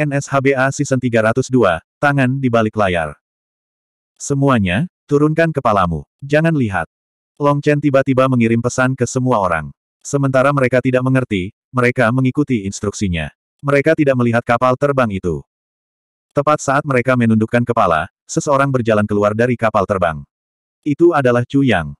NSHBA Season 302, Tangan di Balik Layar. Semuanya, turunkan kepalamu. Jangan lihat. Long Chen tiba-tiba mengirim pesan ke semua orang. Sementara mereka tidak mengerti, mereka mengikuti instruksinya. Mereka tidak melihat kapal terbang itu. Tepat saat mereka menundukkan kepala, seseorang berjalan keluar dari kapal terbang. Itu adalah Chu Yang.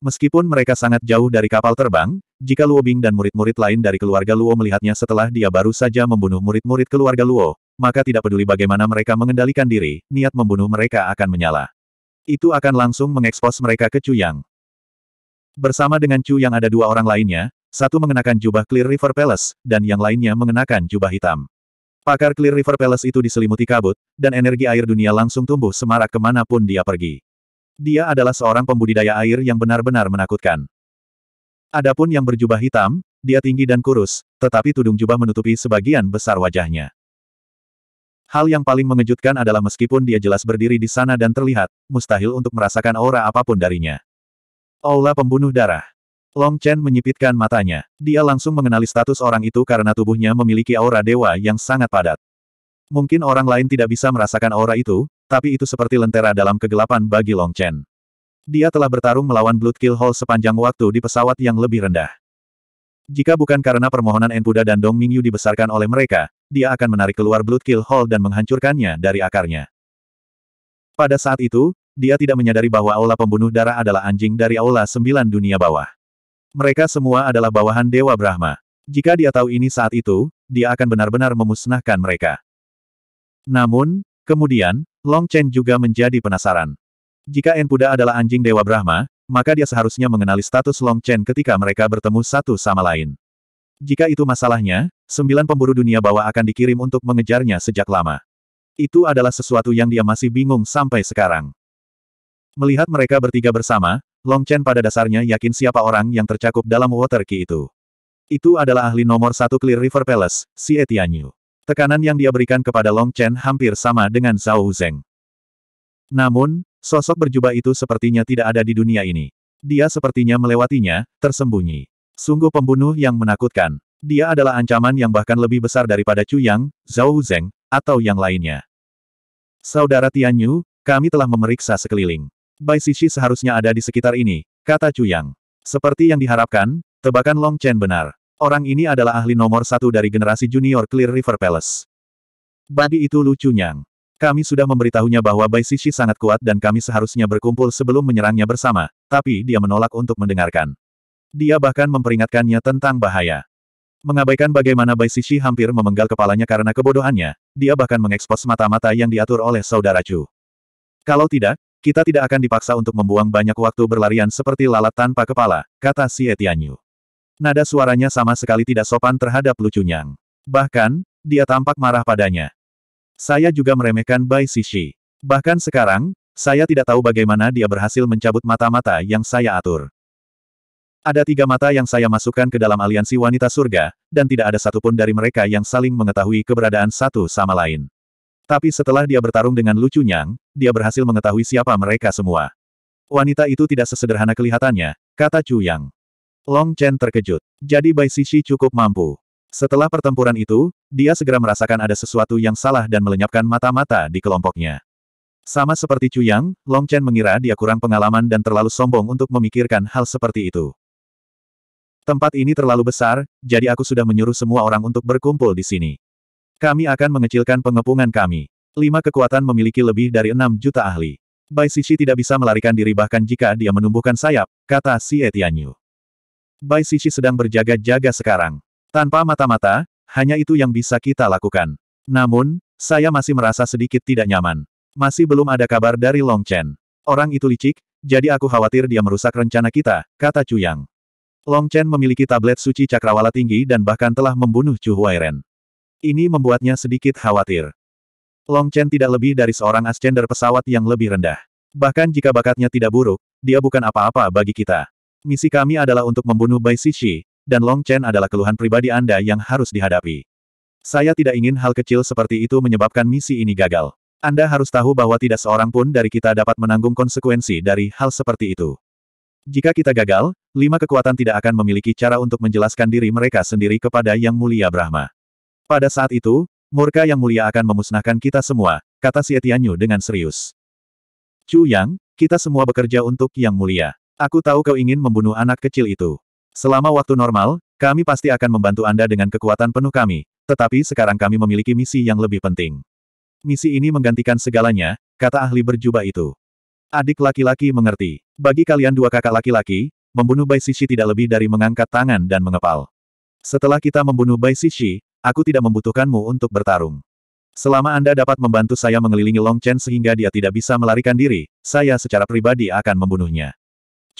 Meskipun mereka sangat jauh dari kapal terbang, jika Luo Bing dan murid-murid lain dari keluarga Luo melihatnya setelah dia baru saja membunuh murid-murid keluarga Luo, maka tidak peduli bagaimana mereka mengendalikan diri, niat membunuh mereka akan menyala. Itu akan langsung mengekspos mereka ke Chu Yang. Bersama dengan Chu Yang ada dua orang lainnya, satu mengenakan jubah Clear River Palace, dan yang lainnya mengenakan jubah hitam. Pakar Clear River Palace itu diselimuti kabut, dan energi air dunia langsung tumbuh semarak kemanapun dia pergi. Dia adalah seorang pembudidaya air yang benar-benar menakutkan. Adapun yang berjubah hitam, dia tinggi dan kurus, tetapi tudung jubah menutupi sebagian besar wajahnya. Hal yang paling mengejutkan adalah meskipun dia jelas berdiri di sana dan terlihat, mustahil untuk merasakan aura apapun darinya. Aula pembunuh darah. Long Chen menyipitkan matanya. Dia langsung mengenali status orang itu karena tubuhnya memiliki aura dewa yang sangat padat. Mungkin orang lain tidak bisa merasakan aura itu, tapi itu seperti lentera dalam kegelapan bagi Long Chen. Dia telah bertarung melawan Blood Kill Hall sepanjang waktu di pesawat yang lebih rendah. Jika bukan karena permohonan Enpuda dan Dong Mingyu dibesarkan oleh mereka, dia akan menarik keluar Blood Kill Hall dan menghancurkannya dari akarnya. Pada saat itu, dia tidak menyadari bahwa aula pembunuh darah adalah anjing dari aula sembilan dunia bawah. Mereka semua adalah bawahan Dewa Brahma. Jika dia tahu ini saat itu, dia akan benar-benar memusnahkan mereka. Namun, kemudian, Long Chen juga menjadi penasaran. Jika Enpuda adalah anjing Dewa Brahma, maka dia seharusnya mengenali status Long Chen ketika mereka bertemu satu sama lain. Jika itu masalahnya, sembilan pemburu dunia bawah akan dikirim untuk mengejarnya sejak lama. Itu adalah sesuatu yang dia masih bingung sampai sekarang. Melihat mereka bertiga bersama, Long Chen pada dasarnya yakin siapa orang yang tercakup dalam Water Key itu. Itu adalah ahli nomor satu Clear River Palace, si Etianyu. Tekanan yang dia berikan kepada Long Chen hampir sama dengan Zhao Zeng. Namun, sosok berjubah itu sepertinya tidak ada di dunia ini. Dia sepertinya melewatinya, tersembunyi. Sungguh pembunuh yang menakutkan. Dia adalah ancaman yang bahkan lebih besar daripada Chu Yang, Zhao Zeng, atau yang lainnya. Saudara Tianyu, kami telah memeriksa sekeliling. Bai Sishi seharusnya ada di sekitar ini, kata Chu Yang. Seperti yang diharapkan, tebakan Long Chen benar. Orang ini adalah ahli nomor satu dari generasi junior Clear River Palace. Badi itu lucunya. Kami sudah memberitahunya bahwa Bai Sisi sangat kuat dan kami seharusnya berkumpul sebelum menyerangnya bersama, tapi dia menolak untuk mendengarkan. Dia bahkan memperingatkannya tentang bahaya. Mengabaikan bagaimana Bai Sisi hampir memenggal kepalanya karena kebodohannya, dia bahkan mengekspos mata-mata yang diatur oleh saudara Chu. Kalau tidak, kita tidak akan dipaksa untuk membuang banyak waktu berlarian seperti lalat tanpa kepala, kata Xie Tianyu. Nada suaranya sama sekali tidak sopan terhadap Lucunyang. Bahkan, dia tampak marah padanya. Saya juga meremehkan Bai Sishi. Bahkan sekarang, saya tidak tahu bagaimana dia berhasil mencabut mata-mata yang saya atur. Ada tiga mata yang saya masukkan ke dalam aliansi wanita surga, dan tidak ada satupun dari mereka yang saling mengetahui keberadaan satu sama lain. Tapi setelah dia bertarung dengan Lucunyang, dia berhasil mengetahui siapa mereka semua. Wanita itu tidak sesederhana kelihatannya, kata Chu Yang. Long Chen terkejut. Jadi Bai Sisi cukup mampu. Setelah pertempuran itu, dia segera merasakan ada sesuatu yang salah dan melenyapkan mata-mata di kelompoknya. Sama seperti Chu Yang, Long Chen mengira dia kurang pengalaman dan terlalu sombong untuk memikirkan hal seperti itu. Tempat ini terlalu besar, jadi aku sudah menyuruh semua orang untuk berkumpul di sini. Kami akan mengecilkan pengepungan kami. Lima kekuatan memiliki lebih dari enam juta ahli. Bai Sisi tidak bisa melarikan diri bahkan jika dia menumbuhkan sayap, kata Si Etianyu. Bai Sishi sedang berjaga-jaga sekarang. Tanpa mata-mata, hanya itu yang bisa kita lakukan. Namun, saya masih merasa sedikit tidak nyaman. Masih belum ada kabar dari Long Chen. Orang itu licik, jadi aku khawatir dia merusak rencana kita, kata Chu Yang. Long Chen memiliki tablet suci cakrawala tinggi dan bahkan telah membunuh Chu Huairen. Ini membuatnya sedikit khawatir. Long Chen tidak lebih dari seorang ascender pesawat yang lebih rendah. Bahkan jika bakatnya tidak buruk, dia bukan apa-apa bagi kita. Misi kami adalah untuk membunuh Bai Sishi, dan Long Chen adalah keluhan pribadi Anda yang harus dihadapi. Saya tidak ingin hal kecil seperti itu menyebabkan misi ini gagal. Anda harus tahu bahwa tidak seorang pun dari kita dapat menanggung konsekuensi dari hal seperti itu. Jika kita gagal, lima kekuatan tidak akan memiliki cara untuk menjelaskan diri mereka sendiri kepada Yang Mulia Brahma. Pada saat itu, murka Yang Mulia akan memusnahkan kita semua, kata Xie dengan serius. Chu Yang, kita semua bekerja untuk Yang Mulia. Aku tahu kau ingin membunuh anak kecil itu. Selama waktu normal, kami pasti akan membantu Anda dengan kekuatan penuh kami, tetapi sekarang kami memiliki misi yang lebih penting. Misi ini menggantikan segalanya, kata ahli berjubah itu. Adik laki-laki mengerti. Bagi kalian dua kakak laki-laki, membunuh Bai Sishi tidak lebih dari mengangkat tangan dan mengepal. Setelah kita membunuh Bai Sishi, aku tidak membutuhkanmu untuk bertarung. Selama Anda dapat membantu saya mengelilingi Long Chen sehingga dia tidak bisa melarikan diri, saya secara pribadi akan membunuhnya.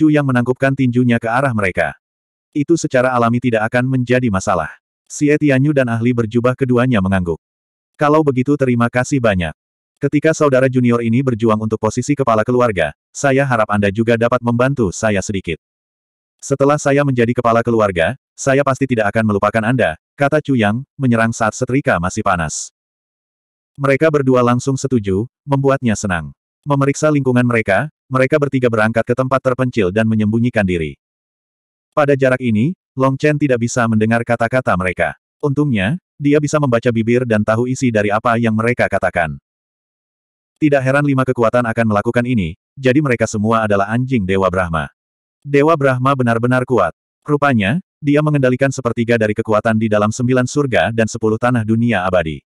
Chu yang menangkupkan tinjunya ke arah mereka. Itu secara alami tidak akan menjadi masalah. Si Etianyu dan ahli berjubah keduanya mengangguk. Kalau begitu terima kasih banyak. Ketika saudara junior ini berjuang untuk posisi kepala keluarga, saya harap Anda juga dapat membantu saya sedikit. Setelah saya menjadi kepala keluarga, saya pasti tidak akan melupakan Anda, kata Chu Yang, menyerang saat setrika masih panas. Mereka berdua langsung setuju, membuatnya senang. Memeriksa lingkungan mereka, mereka bertiga berangkat ke tempat terpencil dan menyembunyikan diri. Pada jarak ini, Long Chen tidak bisa mendengar kata-kata mereka. Untungnya, dia bisa membaca bibir dan tahu isi dari apa yang mereka katakan. Tidak heran lima kekuatan akan melakukan ini, jadi mereka semua adalah anjing Dewa Brahma. Dewa Brahma benar-benar kuat. Rupanya, dia mengendalikan sepertiga dari kekuatan di dalam sembilan surga dan sepuluh tanah dunia abadi.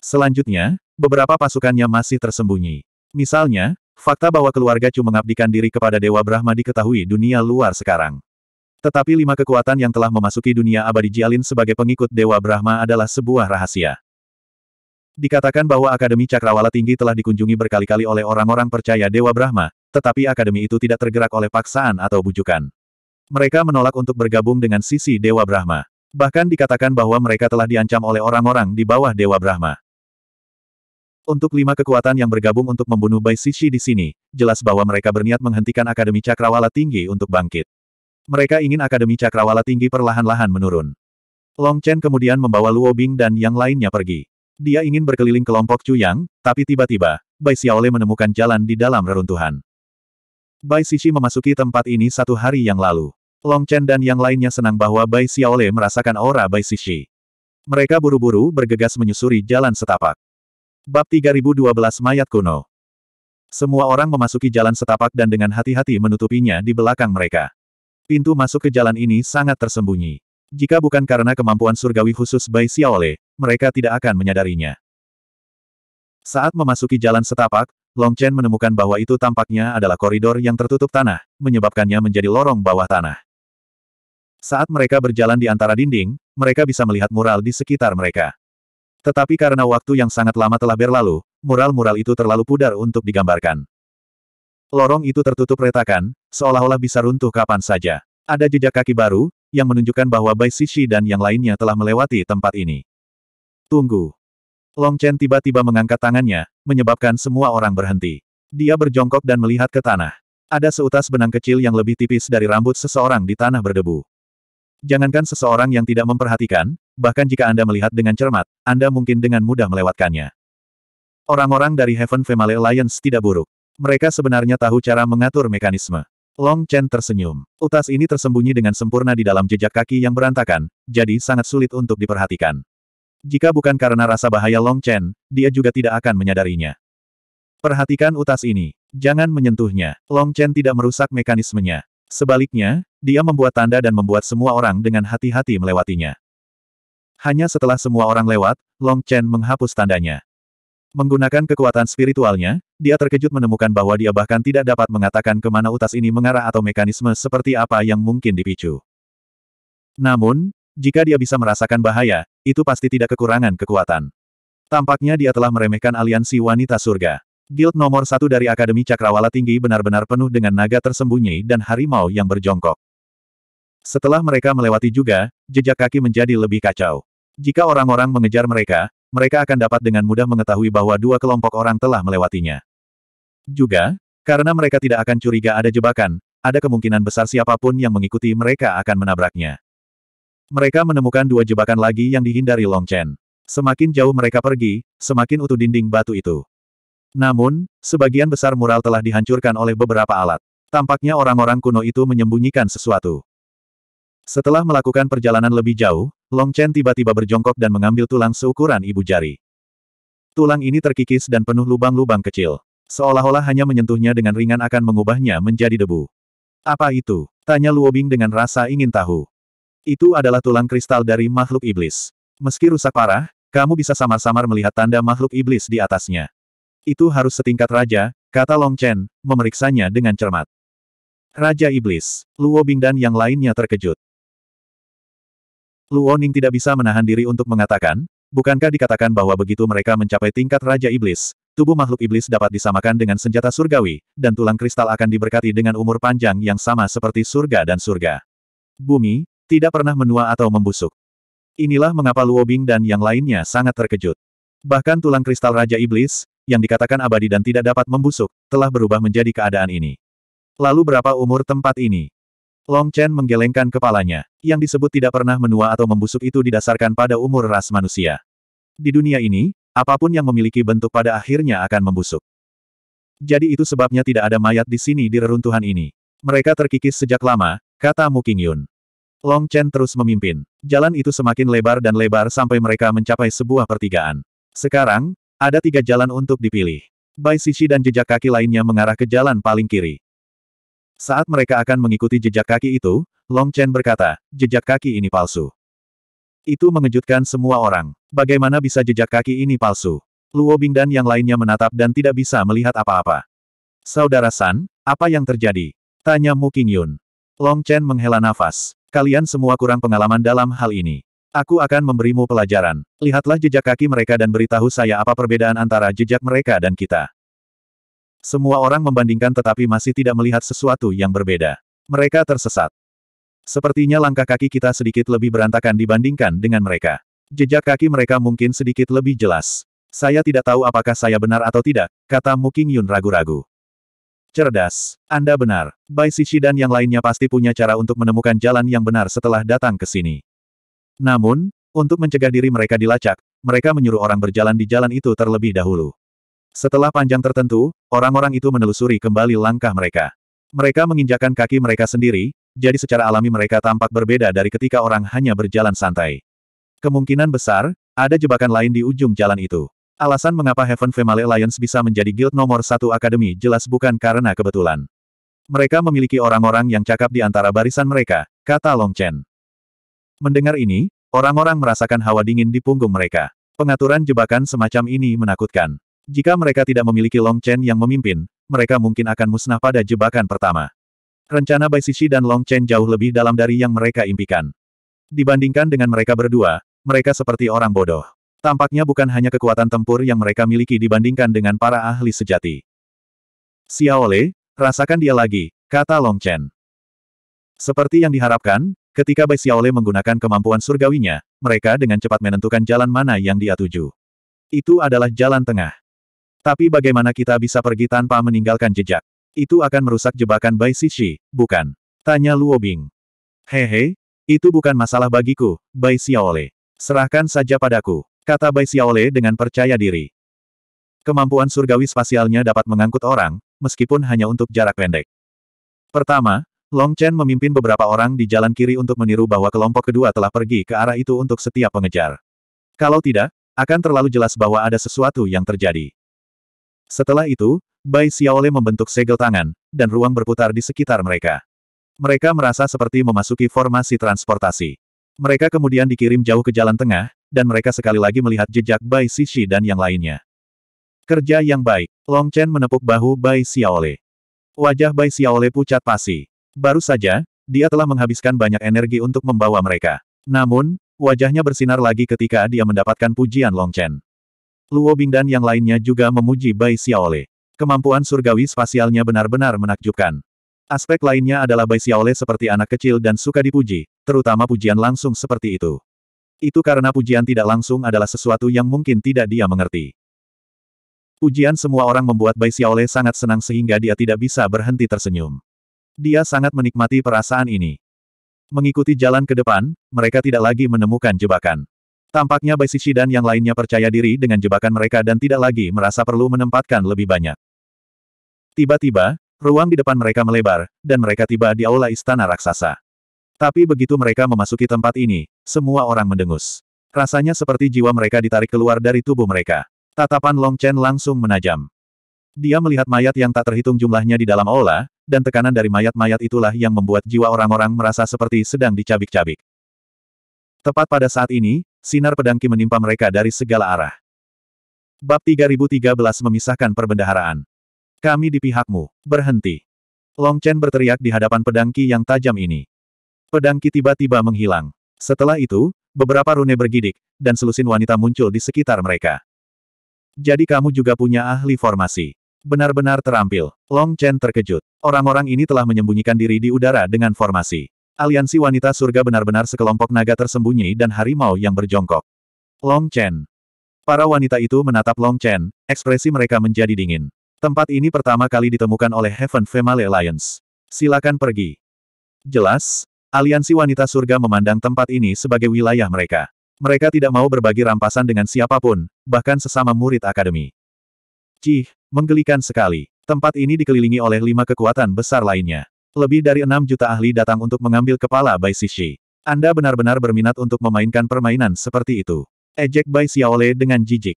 Selanjutnya, beberapa pasukannya masih tersembunyi. Misalnya, Fakta bahwa keluarga Chu mengabdikan diri kepada Dewa Brahma diketahui dunia luar sekarang. Tetapi lima kekuatan yang telah memasuki dunia abadi Jialin sebagai pengikut Dewa Brahma adalah sebuah rahasia. Dikatakan bahwa Akademi Cakrawala Tinggi telah dikunjungi berkali-kali oleh orang-orang percaya Dewa Brahma, tetapi akademi itu tidak tergerak oleh paksaan atau bujukan. Mereka menolak untuk bergabung dengan sisi Dewa Brahma. Bahkan dikatakan bahwa mereka telah diancam oleh orang-orang di bawah Dewa Brahma. Untuk lima kekuatan yang bergabung untuk membunuh Bai Sishi di sini, jelas bahwa mereka berniat menghentikan Akademi Cakrawala Tinggi untuk bangkit. Mereka ingin Akademi Cakrawala Tinggi perlahan-lahan menurun. Long Chen kemudian membawa Luo Bing dan yang lainnya pergi. Dia ingin berkeliling kelompok Chu Yang, tapi tiba-tiba, Bai Xiaole menemukan jalan di dalam reruntuhan. Bai Sishi memasuki tempat ini satu hari yang lalu. Long Chen dan yang lainnya senang bahwa Bai Xiaole merasakan aura Bai Sishi. Mereka buru-buru bergegas menyusuri jalan setapak. Bab 3012 Mayat Kuno Semua orang memasuki jalan setapak dan dengan hati-hati menutupinya di belakang mereka. Pintu masuk ke jalan ini sangat tersembunyi. Jika bukan karena kemampuan surgawi khusus Bai Xiaole, mereka tidak akan menyadarinya. Saat memasuki jalan setapak, Long Chen menemukan bahwa itu tampaknya adalah koridor yang tertutup tanah, menyebabkannya menjadi lorong bawah tanah. Saat mereka berjalan di antara dinding, mereka bisa melihat mural di sekitar mereka. Tetapi karena waktu yang sangat lama telah berlalu, mural-mural itu terlalu pudar untuk digambarkan. Lorong itu tertutup retakan, seolah-olah bisa runtuh kapan saja. Ada jejak kaki baru, yang menunjukkan bahwa Bai Sishi dan yang lainnya telah melewati tempat ini. Tunggu. Long Chen tiba-tiba mengangkat tangannya, menyebabkan semua orang berhenti. Dia berjongkok dan melihat ke tanah. Ada seutas benang kecil yang lebih tipis dari rambut seseorang di tanah berdebu. Jangankan seseorang yang tidak memperhatikan, bahkan jika Anda melihat dengan cermat, anda mungkin dengan mudah melewatkannya. Orang-orang dari Heaven Family Alliance tidak buruk. Mereka sebenarnya tahu cara mengatur mekanisme. Long Chen tersenyum. Utas ini tersembunyi dengan sempurna di dalam jejak kaki yang berantakan, jadi sangat sulit untuk diperhatikan. Jika bukan karena rasa bahaya Long Chen, dia juga tidak akan menyadarinya. Perhatikan utas ini. Jangan menyentuhnya. Long Chen tidak merusak mekanismenya. Sebaliknya, dia membuat tanda dan membuat semua orang dengan hati-hati melewatinya. Hanya setelah semua orang lewat, Long Chen menghapus tandanya. Menggunakan kekuatan spiritualnya, dia terkejut menemukan bahwa dia bahkan tidak dapat mengatakan kemana utas ini mengarah atau mekanisme seperti apa yang mungkin dipicu. Namun, jika dia bisa merasakan bahaya, itu pasti tidak kekurangan kekuatan. Tampaknya dia telah meremehkan aliansi wanita surga. Guild nomor satu dari Akademi Cakrawala Tinggi benar-benar penuh dengan naga tersembunyi dan harimau yang berjongkok. Setelah mereka melewati juga, jejak kaki menjadi lebih kacau. Jika orang-orang mengejar mereka, mereka akan dapat dengan mudah mengetahui bahwa dua kelompok orang telah melewatinya. Juga, karena mereka tidak akan curiga ada jebakan, ada kemungkinan besar siapapun yang mengikuti mereka akan menabraknya. Mereka menemukan dua jebakan lagi yang dihindari Long Chen. Semakin jauh mereka pergi, semakin utuh dinding batu itu. Namun, sebagian besar mural telah dihancurkan oleh beberapa alat. Tampaknya orang-orang kuno itu menyembunyikan sesuatu. Setelah melakukan perjalanan lebih jauh, Long Chen tiba-tiba berjongkok dan mengambil tulang seukuran ibu jari. Tulang ini terkikis dan penuh lubang-lubang kecil. Seolah-olah hanya menyentuhnya dengan ringan akan mengubahnya menjadi debu. Apa itu? Tanya Luo Bing dengan rasa ingin tahu. Itu adalah tulang kristal dari makhluk iblis. Meski rusak parah, kamu bisa samar-samar melihat tanda makhluk iblis di atasnya. Itu harus setingkat raja, kata Long Chen, memeriksanya dengan cermat. Raja Iblis, Luo Bing dan yang lainnya terkejut. Luoning tidak bisa menahan diri untuk mengatakan, bukankah dikatakan bahwa begitu mereka mencapai tingkat Raja Iblis, tubuh makhluk iblis dapat disamakan dengan senjata surgawi, dan tulang kristal akan diberkati dengan umur panjang yang sama seperti surga dan surga. Bumi, tidak pernah menua atau membusuk. Inilah mengapa Luobing dan yang lainnya sangat terkejut. Bahkan tulang kristal Raja Iblis, yang dikatakan abadi dan tidak dapat membusuk, telah berubah menjadi keadaan ini. Lalu berapa umur tempat ini? Long Chen menggelengkan kepalanya. Yang disebut tidak pernah menua atau membusuk itu didasarkan pada umur ras manusia. Di dunia ini, apapun yang memiliki bentuk pada akhirnya akan membusuk. Jadi itu sebabnya tidak ada mayat di sini di reruntuhan ini. Mereka terkikis sejak lama, kata Mu Yun. Long Chen terus memimpin. Jalan itu semakin lebar dan lebar sampai mereka mencapai sebuah pertigaan. Sekarang, ada tiga jalan untuk dipilih. Bai Sisi dan jejak kaki lainnya mengarah ke jalan paling kiri. Saat mereka akan mengikuti jejak kaki itu, Long Chen berkata, jejak kaki ini palsu. Itu mengejutkan semua orang. Bagaimana bisa jejak kaki ini palsu? Luo Bing dan yang lainnya menatap dan tidak bisa melihat apa-apa. Saudara San, apa yang terjadi? Tanya Mu Yun. Long Chen menghela nafas. Kalian semua kurang pengalaman dalam hal ini. Aku akan memberimu pelajaran. Lihatlah jejak kaki mereka dan beritahu saya apa perbedaan antara jejak mereka dan kita. Semua orang membandingkan tetapi masih tidak melihat sesuatu yang berbeda. Mereka tersesat. Sepertinya langkah kaki kita sedikit lebih berantakan dibandingkan dengan mereka. Jejak kaki mereka mungkin sedikit lebih jelas. Saya tidak tahu apakah saya benar atau tidak, kata Muking Yun ragu-ragu. Cerdas. Anda benar. Bai Shishi dan yang lainnya pasti punya cara untuk menemukan jalan yang benar setelah datang ke sini. Namun, untuk mencegah diri mereka dilacak, mereka menyuruh orang berjalan di jalan itu terlebih dahulu. Setelah panjang tertentu, orang-orang itu menelusuri kembali langkah mereka. Mereka menginjakan kaki mereka sendiri, jadi secara alami mereka tampak berbeda dari ketika orang hanya berjalan santai. Kemungkinan besar, ada jebakan lain di ujung jalan itu. Alasan mengapa Heaven Family Alliance bisa menjadi guild nomor satu akademi jelas bukan karena kebetulan. Mereka memiliki orang-orang yang cakap di antara barisan mereka, kata Long Chen. Mendengar ini, orang-orang merasakan hawa dingin di punggung mereka. Pengaturan jebakan semacam ini menakutkan. Jika mereka tidak memiliki Long Chen yang memimpin, mereka mungkin akan musnah pada jebakan pertama. Rencana Bai Sisi dan Long Chen jauh lebih dalam dari yang mereka impikan. Dibandingkan dengan mereka berdua, mereka seperti orang bodoh. Tampaknya bukan hanya kekuatan tempur yang mereka miliki dibandingkan dengan para ahli sejati. Xiaole, rasakan dia lagi, kata Long Chen. Seperti yang diharapkan, ketika Bai Xiaole menggunakan kemampuan surgawinya, mereka dengan cepat menentukan jalan mana yang dia tuju. Itu adalah jalan tengah. Tapi bagaimana kita bisa pergi tanpa meninggalkan jejak? Itu akan merusak jebakan Bai Sishi, bukan? Tanya Luo Bing. Hehe, itu bukan masalah bagiku, Bai Xiaole. Serahkan saja padaku, kata Bai Xiaole dengan percaya diri. Kemampuan surgawi spasialnya dapat mengangkut orang, meskipun hanya untuk jarak pendek. Pertama, Long Chen memimpin beberapa orang di jalan kiri untuk meniru bahwa kelompok kedua telah pergi ke arah itu untuk setiap pengejar. Kalau tidak, akan terlalu jelas bahwa ada sesuatu yang terjadi. Setelah itu, Bai Xiaole membentuk segel tangan, dan ruang berputar di sekitar mereka. Mereka merasa seperti memasuki formasi transportasi. Mereka kemudian dikirim jauh ke jalan tengah, dan mereka sekali lagi melihat jejak Bai Xixi dan yang lainnya. Kerja yang baik, Long Chen menepuk bahu Bai Xiaole. Wajah Bai Xiaole pucat pasi. Baru saja, dia telah menghabiskan banyak energi untuk membawa mereka. Namun, wajahnya bersinar lagi ketika dia mendapatkan pujian Long Chen. Luo Bing dan yang lainnya juga memuji Bai Xiaole. Kemampuan surgawi spasialnya benar-benar menakjubkan. Aspek lainnya adalah Bai Xiaole seperti anak kecil dan suka dipuji, terutama pujian langsung seperti itu. Itu karena pujian tidak langsung adalah sesuatu yang mungkin tidak dia mengerti. Pujian semua orang membuat Bai Xiaole sangat senang sehingga dia tidak bisa berhenti tersenyum. Dia sangat menikmati perasaan ini. Mengikuti jalan ke depan, mereka tidak lagi menemukan jebakan. Tampaknya Bai Shishi dan yang lainnya percaya diri dengan jebakan mereka dan tidak lagi merasa perlu menempatkan lebih banyak. Tiba-tiba, ruang di depan mereka melebar, dan mereka tiba di aula istana raksasa. Tapi begitu mereka memasuki tempat ini, semua orang mendengus. Rasanya seperti jiwa mereka ditarik keluar dari tubuh mereka. Tatapan Long Chen langsung menajam. Dia melihat mayat yang tak terhitung jumlahnya di dalam aula, dan tekanan dari mayat-mayat itulah yang membuat jiwa orang-orang merasa seperti sedang dicabik-cabik. Tepat pada saat ini, Sinar pedangki menimpa mereka dari segala arah. Bab 3013 memisahkan perbendaharaan. Kami di pihakmu. Berhenti. Long Chen berteriak di hadapan pedangki yang tajam ini. Pedangki tiba-tiba menghilang. Setelah itu, beberapa rune bergidik, dan selusin wanita muncul di sekitar mereka. Jadi kamu juga punya ahli formasi. Benar-benar terampil. Long Chen terkejut. Orang-orang ini telah menyembunyikan diri di udara dengan formasi. Aliansi Wanita Surga benar-benar sekelompok naga tersembunyi dan harimau yang berjongkok. Long Chen. Para wanita itu menatap Long Chen, ekspresi mereka menjadi dingin. Tempat ini pertama kali ditemukan oleh Heaven Female Alliance. Silakan pergi. Jelas, Aliansi Wanita Surga memandang tempat ini sebagai wilayah mereka. Mereka tidak mau berbagi rampasan dengan siapapun, bahkan sesama murid akademi. Cih, menggelikan sekali. Tempat ini dikelilingi oleh lima kekuatan besar lainnya. Lebih dari enam juta ahli datang untuk mengambil kepala Bai Sishi. Anda benar-benar berminat untuk memainkan permainan seperti itu. Ejek Bai Xiaole dengan jijik.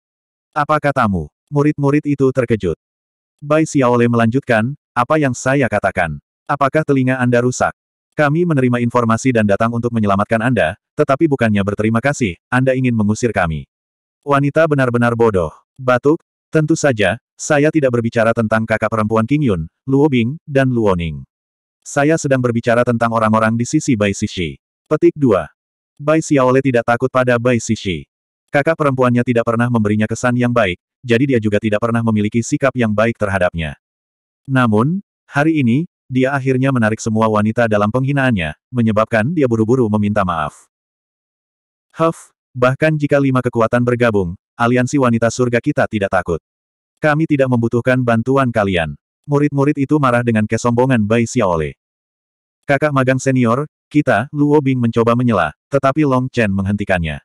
Apa katamu? Murid-murid itu terkejut. Bai Xiaole melanjutkan, apa yang saya katakan? Apakah telinga Anda rusak? Kami menerima informasi dan datang untuk menyelamatkan Anda, tetapi bukannya berterima kasih, Anda ingin mengusir kami. Wanita benar-benar bodoh. Batuk? Tentu saja, saya tidak berbicara tentang kakak perempuan King Yun, Luo Bing, dan Luo Ning. Saya sedang berbicara tentang orang-orang di sisi Bai Sishi. Petik 2. Bai Xiaole tidak takut pada Bai Sishi. Kakak perempuannya tidak pernah memberinya kesan yang baik, jadi dia juga tidak pernah memiliki sikap yang baik terhadapnya. Namun, hari ini, dia akhirnya menarik semua wanita dalam penghinaannya, menyebabkan dia buru-buru meminta maaf. Huff, bahkan jika lima kekuatan bergabung, aliansi wanita surga kita tidak takut. Kami tidak membutuhkan bantuan kalian. Murid-murid itu marah dengan kesombongan Bai Xiaole. Kakak magang senior, kita, Luo Bing mencoba menyela, tetapi Long Chen menghentikannya.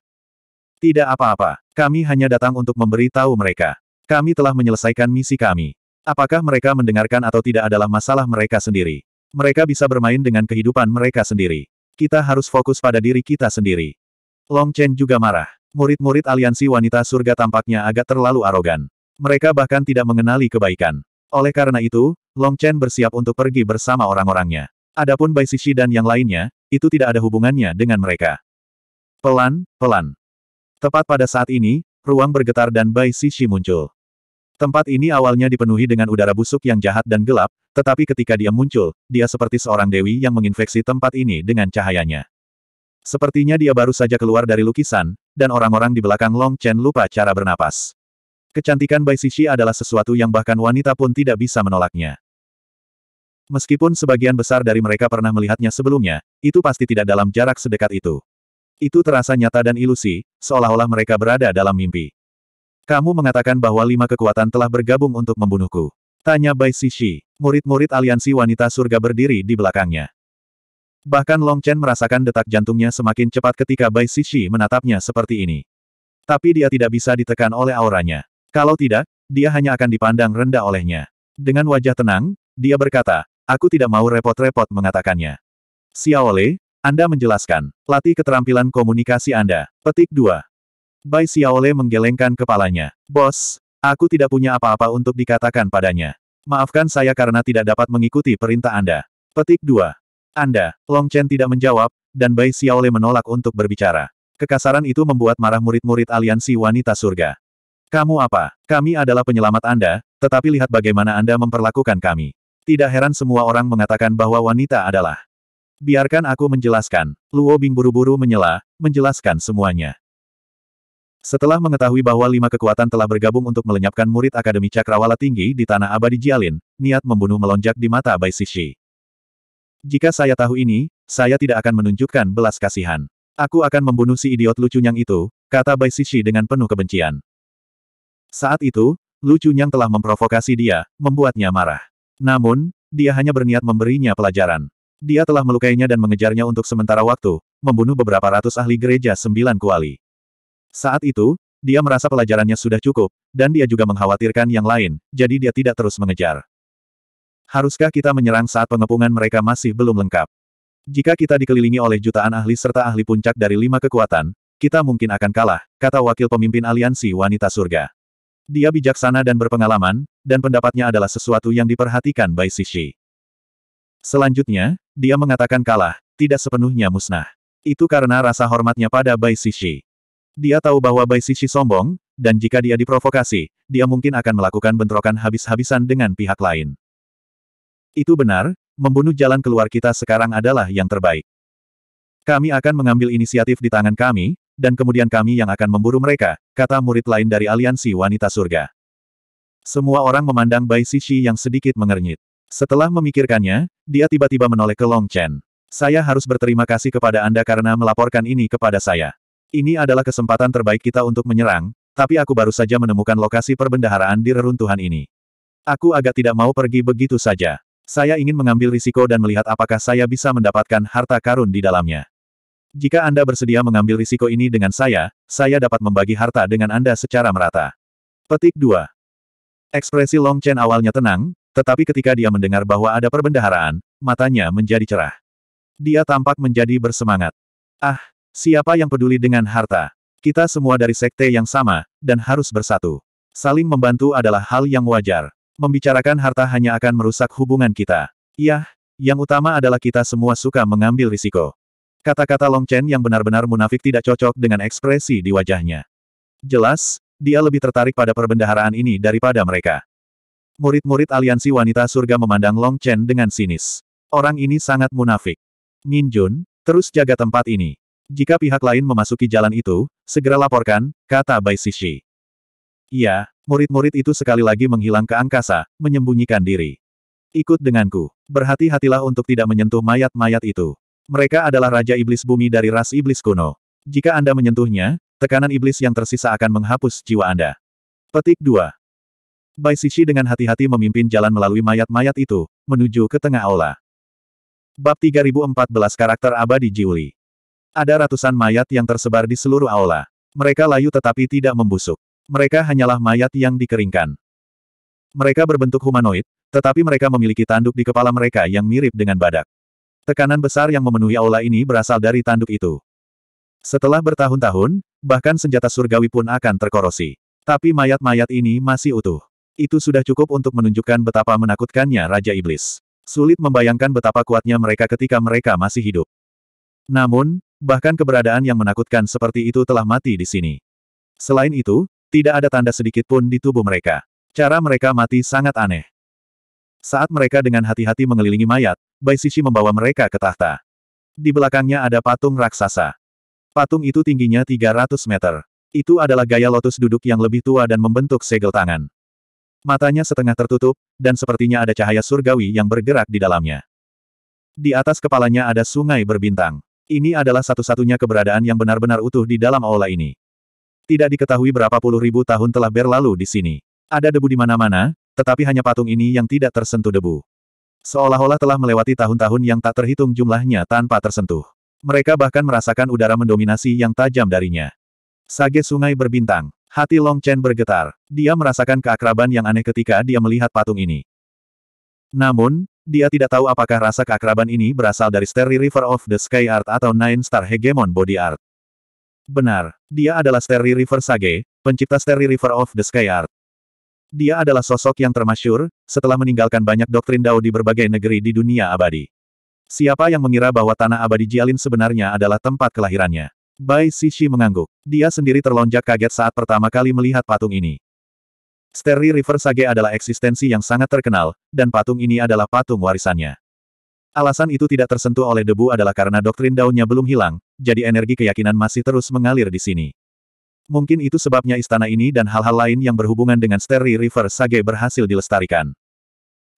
Tidak apa-apa, kami hanya datang untuk memberi tahu mereka. Kami telah menyelesaikan misi kami. Apakah mereka mendengarkan atau tidak adalah masalah mereka sendiri. Mereka bisa bermain dengan kehidupan mereka sendiri. Kita harus fokus pada diri kita sendiri. Long Chen juga marah. Murid-murid aliansi wanita surga tampaknya agak terlalu arogan. Mereka bahkan tidak mengenali kebaikan. Oleh karena itu, Long Chen bersiap untuk pergi bersama orang-orangnya. Adapun Bai Xixi dan yang lainnya, itu tidak ada hubungannya dengan mereka. Pelan, pelan. Tepat pada saat ini, ruang bergetar dan Bai Xixi muncul. Tempat ini awalnya dipenuhi dengan udara busuk yang jahat dan gelap, tetapi ketika dia muncul, dia seperti seorang dewi yang menginfeksi tempat ini dengan cahayanya. Sepertinya dia baru saja keluar dari lukisan, dan orang-orang di belakang Long Chen lupa cara bernapas. Kecantikan Bai Sishi adalah sesuatu yang bahkan wanita pun tidak bisa menolaknya. Meskipun sebagian besar dari mereka pernah melihatnya sebelumnya, itu pasti tidak dalam jarak sedekat itu. Itu terasa nyata dan ilusi, seolah-olah mereka berada dalam mimpi. Kamu mengatakan bahwa lima kekuatan telah bergabung untuk membunuhku. Tanya Bai Sishi, murid-murid aliansi wanita surga berdiri di belakangnya. Bahkan Long Chen merasakan detak jantungnya semakin cepat ketika Bai Sishi menatapnya seperti ini. Tapi dia tidak bisa ditekan oleh auranya. Kalau tidak, dia hanya akan dipandang rendah olehnya. Dengan wajah tenang, dia berkata, aku tidak mau repot-repot mengatakannya. Xiaole, Anda menjelaskan, latih keterampilan komunikasi Anda. Petik 2. Bai Xiaole menggelengkan kepalanya. Bos, aku tidak punya apa-apa untuk dikatakan padanya. Maafkan saya karena tidak dapat mengikuti perintah Anda. Petik 2. Anda, Long Chen tidak menjawab, dan Bai Xiaole menolak untuk berbicara. Kekasaran itu membuat marah murid-murid aliansi wanita surga. Kamu apa? Kami adalah penyelamat Anda, tetapi lihat bagaimana Anda memperlakukan kami. Tidak heran semua orang mengatakan bahwa wanita adalah. Biarkan aku menjelaskan. Luo Bing buru-buru menyela, menjelaskan semuanya. Setelah mengetahui bahwa lima kekuatan telah bergabung untuk melenyapkan murid Akademi Cakrawala Tinggi di Tanah Abadi Jialin, niat membunuh melonjak di mata Bai Sishi. Jika saya tahu ini, saya tidak akan menunjukkan belas kasihan. Aku akan membunuh si idiot yang itu, kata Bai Sishi dengan penuh kebencian. Saat itu, Lu yang telah memprovokasi dia, membuatnya marah. Namun, dia hanya berniat memberinya pelajaran. Dia telah melukainya dan mengejarnya untuk sementara waktu, membunuh beberapa ratus ahli gereja sembilan kuali. Saat itu, dia merasa pelajarannya sudah cukup, dan dia juga mengkhawatirkan yang lain, jadi dia tidak terus mengejar. Haruskah kita menyerang saat pengepungan mereka masih belum lengkap? Jika kita dikelilingi oleh jutaan ahli serta ahli puncak dari lima kekuatan, kita mungkin akan kalah, kata wakil pemimpin aliansi wanita surga. Dia bijaksana dan berpengalaman, dan pendapatnya adalah sesuatu yang diperhatikan Bai Sishi. Selanjutnya, dia mengatakan kalah, tidak sepenuhnya musnah. Itu karena rasa hormatnya pada Bai Sishi. Dia tahu bahwa Bai Sishi sombong, dan jika dia diprovokasi, dia mungkin akan melakukan bentrokan habis-habisan dengan pihak lain. Itu benar, membunuh jalan keluar kita sekarang adalah yang terbaik. Kami akan mengambil inisiatif di tangan kami, dan kemudian kami yang akan memburu mereka, kata murid lain dari aliansi wanita surga. Semua orang memandang Bai Sishi yang sedikit mengernyit. Setelah memikirkannya, dia tiba-tiba menoleh ke Long Chen. Saya harus berterima kasih kepada Anda karena melaporkan ini kepada saya. Ini adalah kesempatan terbaik kita untuk menyerang, tapi aku baru saja menemukan lokasi perbendaharaan di reruntuhan ini. Aku agak tidak mau pergi begitu saja. Saya ingin mengambil risiko dan melihat apakah saya bisa mendapatkan harta karun di dalamnya. Jika Anda bersedia mengambil risiko ini dengan saya, saya dapat membagi harta dengan Anda secara merata. Petik 2. Ekspresi Long Chen awalnya tenang, tetapi ketika dia mendengar bahwa ada perbendaharaan, matanya menjadi cerah. Dia tampak menjadi bersemangat. Ah, siapa yang peduli dengan harta? Kita semua dari sekte yang sama, dan harus bersatu. Saling membantu adalah hal yang wajar. Membicarakan harta hanya akan merusak hubungan kita. Yah, yang utama adalah kita semua suka mengambil risiko. Kata-kata Long Chen yang benar-benar munafik tidak cocok dengan ekspresi di wajahnya. Jelas, dia lebih tertarik pada perbendaharaan ini daripada mereka. Murid-murid aliansi wanita surga memandang Long Chen dengan sinis. Orang ini sangat munafik. Min Jun, terus jaga tempat ini. Jika pihak lain memasuki jalan itu, segera laporkan, kata Bai Sishi. Iya, murid-murid itu sekali lagi menghilang ke angkasa, menyembunyikan diri. Ikut denganku. Berhati-hatilah untuk tidak menyentuh mayat-mayat itu. Mereka adalah Raja Iblis Bumi dari ras Iblis kuno. Jika Anda menyentuhnya, tekanan iblis yang tersisa akan menghapus jiwa Anda. Petik 2. Bai Sishi dengan hati-hati memimpin jalan melalui mayat-mayat itu, menuju ke tengah aula. Bab 3014 Karakter Abadi Jiuli Ada ratusan mayat yang tersebar di seluruh aula. Mereka layu tetapi tidak membusuk. Mereka hanyalah mayat yang dikeringkan. Mereka berbentuk humanoid, tetapi mereka memiliki tanduk di kepala mereka yang mirip dengan badak. Tekanan besar yang memenuhi aula ini berasal dari tanduk itu. Setelah bertahun-tahun, bahkan senjata surgawi pun akan terkorosi. Tapi mayat-mayat ini masih utuh. Itu sudah cukup untuk menunjukkan betapa menakutkannya Raja Iblis. Sulit membayangkan betapa kuatnya mereka ketika mereka masih hidup. Namun, bahkan keberadaan yang menakutkan seperti itu telah mati di sini. Selain itu, tidak ada tanda sedikit pun di tubuh mereka. Cara mereka mati sangat aneh. Saat mereka dengan hati-hati mengelilingi mayat, Bai Sisi membawa mereka ke tahta. Di belakangnya ada patung raksasa. Patung itu tingginya 300 meter. Itu adalah gaya lotus duduk yang lebih tua dan membentuk segel tangan. Matanya setengah tertutup, dan sepertinya ada cahaya surgawi yang bergerak di dalamnya. Di atas kepalanya ada sungai berbintang. Ini adalah satu-satunya keberadaan yang benar-benar utuh di dalam aula ini. Tidak diketahui berapa puluh ribu tahun telah berlalu di sini. Ada debu di mana-mana, tetapi hanya patung ini yang tidak tersentuh debu. Seolah-olah telah melewati tahun-tahun yang tak terhitung jumlahnya tanpa tersentuh. Mereka bahkan merasakan udara mendominasi yang tajam darinya. Sage sungai berbintang. Hati Long Chen bergetar. Dia merasakan keakraban yang aneh ketika dia melihat patung ini. Namun, dia tidak tahu apakah rasa keakraban ini berasal dari Starry River of the Sky Art atau Nine Star Hegemon Body Art. Benar, dia adalah Starry River Sage, pencipta Starry River of the Sky Art. Dia adalah sosok yang termasyur, setelah meninggalkan banyak doktrin Dao di berbagai negeri di dunia abadi. Siapa yang mengira bahwa tanah abadi Jialin sebenarnya adalah tempat kelahirannya? Bai Sishi mengangguk. Dia sendiri terlonjak kaget saat pertama kali melihat patung ini. Sterry River Sage adalah eksistensi yang sangat terkenal, dan patung ini adalah patung warisannya. Alasan itu tidak tersentuh oleh debu adalah karena doktrin daunnya belum hilang, jadi energi keyakinan masih terus mengalir di sini. Mungkin itu sebabnya istana ini dan hal-hal lain yang berhubungan dengan Sterry River Sage berhasil dilestarikan.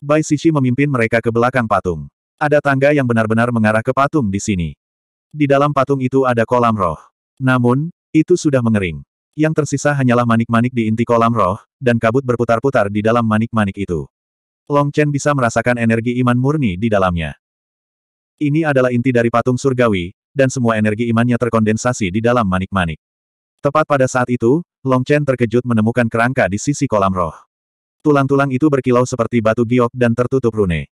Bai Sisi memimpin mereka ke belakang patung. Ada tangga yang benar-benar mengarah ke patung di sini. Di dalam patung itu ada kolam roh. Namun, itu sudah mengering. Yang tersisa hanyalah manik-manik di inti kolam roh, dan kabut berputar-putar di dalam manik-manik itu. Long Chen bisa merasakan energi iman murni di dalamnya. Ini adalah inti dari patung surgawi, dan semua energi imannya terkondensasi di dalam manik-manik. Tepat pada saat itu, Long Chen terkejut menemukan kerangka di sisi kolam roh. Tulang-tulang itu berkilau seperti batu giok dan tertutup rune.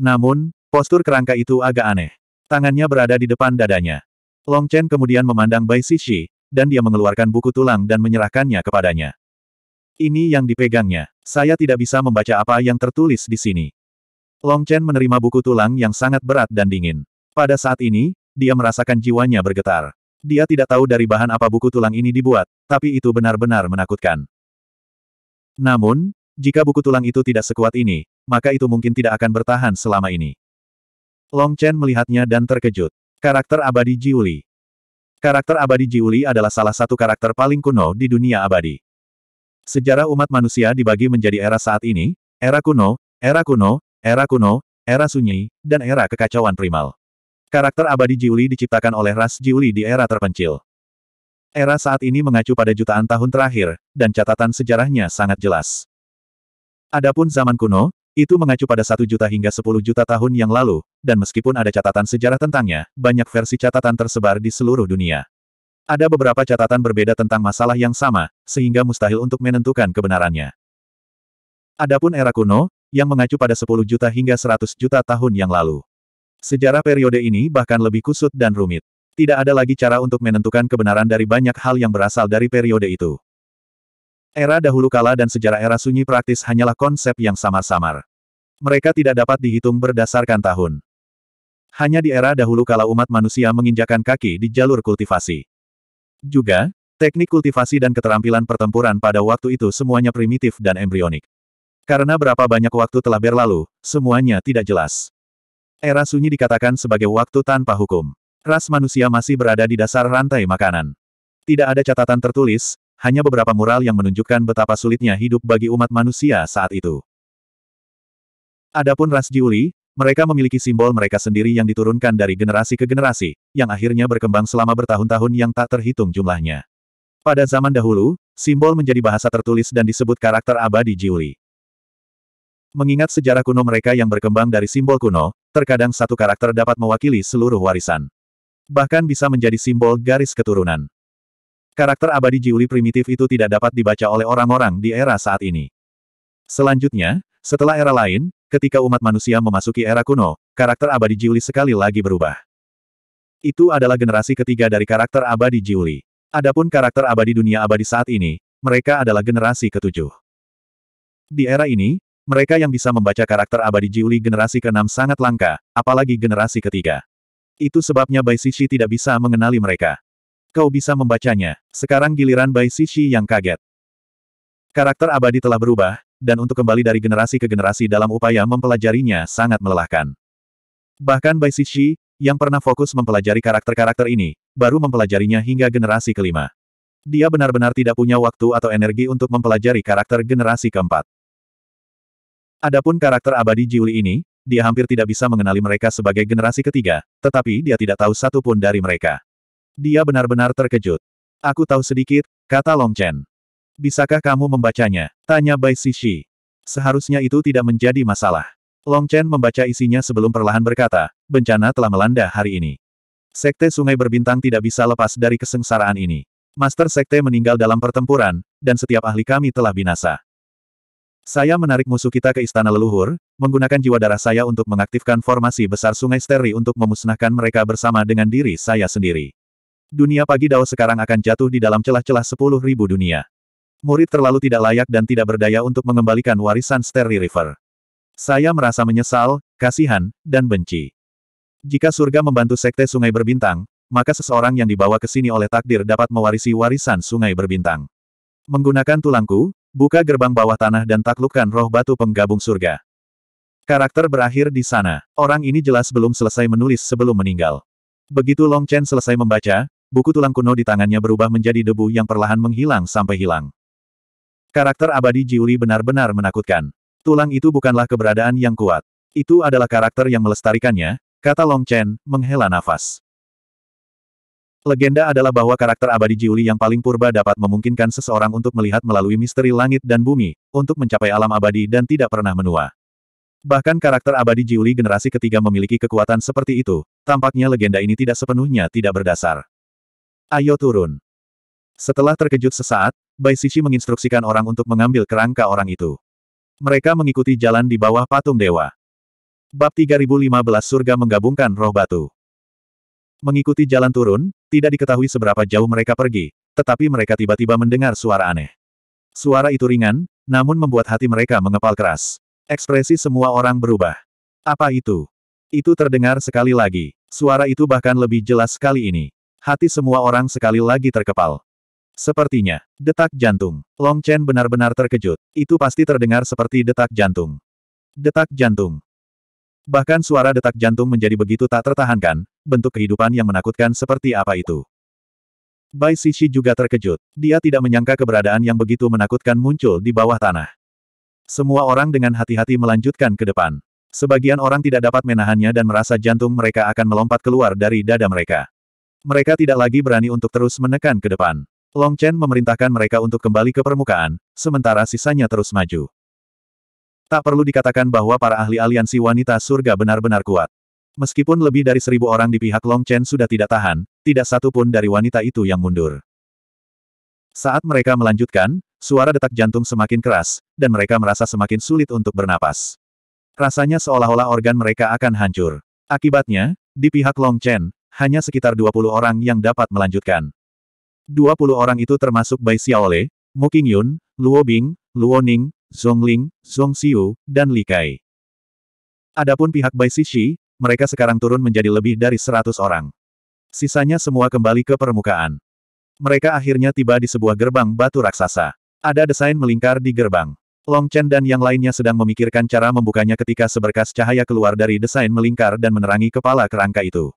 Namun, postur kerangka itu agak aneh. Tangannya berada di depan dadanya. Long Chen kemudian memandang Bai Shishi, dan dia mengeluarkan buku tulang dan menyerahkannya kepadanya. Ini yang dipegangnya. Saya tidak bisa membaca apa yang tertulis di sini. Long Chen menerima buku tulang yang sangat berat dan dingin. Pada saat ini, dia merasakan jiwanya bergetar. Dia tidak tahu dari bahan apa buku tulang ini dibuat, tapi itu benar-benar menakutkan. Namun, jika buku tulang itu tidak sekuat ini, maka itu mungkin tidak akan bertahan selama ini. Long Chen melihatnya dan terkejut. Karakter abadi Jiuli. Karakter abadi Jiuli adalah salah satu karakter paling kuno di dunia abadi. Sejarah umat manusia dibagi menjadi era saat ini, era kuno, era kuno, era kuno, era sunyi, dan era kekacauan primal. Karakter abadi Jiuli diciptakan oleh ras Jiuli di era terpencil. Era saat ini mengacu pada jutaan tahun terakhir, dan catatan sejarahnya sangat jelas. Adapun zaman kuno, itu mengacu pada satu juta hingga sepuluh juta tahun yang lalu, dan meskipun ada catatan sejarah tentangnya, banyak versi catatan tersebar di seluruh dunia. Ada beberapa catatan berbeda tentang masalah yang sama, sehingga mustahil untuk menentukan kebenarannya. Adapun era kuno, yang mengacu pada 10 juta hingga 100 juta tahun yang lalu. Sejarah periode ini bahkan lebih kusut dan rumit. Tidak ada lagi cara untuk menentukan kebenaran dari banyak hal yang berasal dari periode itu. Era dahulu kala dan sejarah era sunyi praktis hanyalah konsep yang samar-samar. Mereka tidak dapat dihitung berdasarkan tahun. Hanya di era dahulu kala umat manusia menginjakan kaki di jalur kultivasi. Juga, teknik kultivasi dan keterampilan pertempuran pada waktu itu semuanya primitif dan embrionik. Karena berapa banyak waktu telah berlalu, semuanya tidak jelas. Era sunyi dikatakan sebagai waktu tanpa hukum. Ras manusia masih berada di dasar rantai makanan. Tidak ada catatan tertulis, hanya beberapa mural yang menunjukkan betapa sulitnya hidup bagi umat manusia saat itu. Adapun ras Jiuli, mereka memiliki simbol mereka sendiri yang diturunkan dari generasi ke generasi, yang akhirnya berkembang selama bertahun-tahun yang tak terhitung jumlahnya. Pada zaman dahulu, simbol menjadi bahasa tertulis dan disebut karakter abadi Jiuli. Mengingat sejarah kuno mereka yang berkembang dari simbol kuno, Terkadang satu karakter dapat mewakili seluruh warisan. Bahkan bisa menjadi simbol garis keturunan. Karakter abadi Jiuli primitif itu tidak dapat dibaca oleh orang-orang di era saat ini. Selanjutnya, setelah era lain, ketika umat manusia memasuki era kuno, karakter abadi Jiuli sekali lagi berubah. Itu adalah generasi ketiga dari karakter abadi Jiuli. Adapun karakter abadi dunia abadi saat ini, mereka adalah generasi ketujuh. Di era ini, mereka yang bisa membaca karakter abadi Jiuli generasi ke-6 sangat langka, apalagi generasi ketiga. Itu sebabnya Bai Sishi tidak bisa mengenali mereka. Kau bisa membacanya. Sekarang giliran Bai Sishi yang kaget. Karakter abadi telah berubah, dan untuk kembali dari generasi ke generasi dalam upaya mempelajarinya sangat melelahkan. Bahkan Bai Sishi, yang pernah fokus mempelajari karakter-karakter ini, baru mempelajarinya hingga generasi kelima. Dia benar-benar tidak punya waktu atau energi untuk mempelajari karakter generasi keempat. Adapun karakter abadi Jiuli ini, dia hampir tidak bisa mengenali mereka sebagai generasi ketiga, tetapi dia tidak tahu satupun dari mereka. Dia benar-benar terkejut. Aku tahu sedikit, kata Long Chen. Bisakah kamu membacanya? Tanya Bai Sishi. Seharusnya itu tidak menjadi masalah. Long Chen membaca isinya sebelum perlahan berkata, bencana telah melanda hari ini. Sekte Sungai Berbintang tidak bisa lepas dari kesengsaraan ini. Master Sekte meninggal dalam pertempuran, dan setiap ahli kami telah binasa. Saya menarik musuh kita ke istana leluhur, menggunakan jiwa darah saya untuk mengaktifkan formasi besar sungai Steri untuk memusnahkan mereka bersama dengan diri saya sendiri. Dunia pagi Dao sekarang akan jatuh di dalam celah-celah sepuluh ribu dunia. Murid terlalu tidak layak dan tidak berdaya untuk mengembalikan warisan Steri River. Saya merasa menyesal, kasihan, dan benci. Jika surga membantu sekte sungai berbintang, maka seseorang yang dibawa ke sini oleh takdir dapat mewarisi warisan sungai berbintang. Menggunakan tulangku, Buka gerbang bawah tanah dan taklukkan roh batu penggabung surga. Karakter berakhir di sana. Orang ini jelas belum selesai menulis sebelum meninggal. Begitu Long Chen selesai membaca, buku tulang kuno di tangannya berubah menjadi debu yang perlahan menghilang sampai hilang. Karakter abadi Jiuli benar-benar menakutkan. Tulang itu bukanlah keberadaan yang kuat. Itu adalah karakter yang melestarikannya, kata Long Chen, menghela nafas. Legenda adalah bahwa karakter abadi Jiuli yang paling purba dapat memungkinkan seseorang untuk melihat melalui misteri langit dan bumi, untuk mencapai alam abadi dan tidak pernah menua. Bahkan karakter abadi Jiuli generasi ketiga memiliki kekuatan seperti itu, tampaknya legenda ini tidak sepenuhnya tidak berdasar. Ayo turun. Setelah terkejut sesaat, Bai Sisi menginstruksikan orang untuk mengambil kerangka orang itu. Mereka mengikuti jalan di bawah patung dewa. Bab 3015 Surga menggabungkan roh batu. Mengikuti jalan turun, tidak diketahui seberapa jauh mereka pergi, tetapi mereka tiba-tiba mendengar suara aneh. Suara itu ringan, namun membuat hati mereka mengepal keras. Ekspresi semua orang berubah. Apa itu? Itu terdengar sekali lagi. Suara itu bahkan lebih jelas sekali ini. Hati semua orang sekali lagi terkepal. Sepertinya, detak jantung. Long Chen benar-benar terkejut. Itu pasti terdengar seperti detak jantung. Detak jantung. Bahkan suara detak jantung menjadi begitu tak tertahankan, bentuk kehidupan yang menakutkan seperti apa itu. Bai Sisi juga terkejut. Dia tidak menyangka keberadaan yang begitu menakutkan muncul di bawah tanah. Semua orang dengan hati-hati melanjutkan ke depan. Sebagian orang tidak dapat menahannya dan merasa jantung mereka akan melompat keluar dari dada mereka. Mereka tidak lagi berani untuk terus menekan ke depan. Long Chen memerintahkan mereka untuk kembali ke permukaan, sementara sisanya terus maju. Tak perlu dikatakan bahwa para ahli aliansi wanita surga benar-benar kuat. Meskipun lebih dari seribu orang di pihak Long Chen sudah tidak tahan, tidak satu pun dari wanita itu yang mundur. Saat mereka melanjutkan, suara detak jantung semakin keras, dan mereka merasa semakin sulit untuk bernapas. Rasanya seolah-olah organ mereka akan hancur. Akibatnya, di pihak Long Chen, hanya sekitar 20 orang yang dapat melanjutkan. 20 orang itu termasuk Bai Xiaole, Mu Qingyun, Luo Bing, Luo Ning, Zhongling, Zhong Xiu, dan Li Kai. Adapun pihak Bai Sishi, mereka sekarang turun menjadi lebih dari 100 orang. Sisanya semua kembali ke permukaan. Mereka akhirnya tiba di sebuah gerbang batu raksasa. Ada desain melingkar di gerbang. Long Chen dan yang lainnya sedang memikirkan cara membukanya ketika seberkas cahaya keluar dari desain melingkar dan menerangi kepala kerangka itu.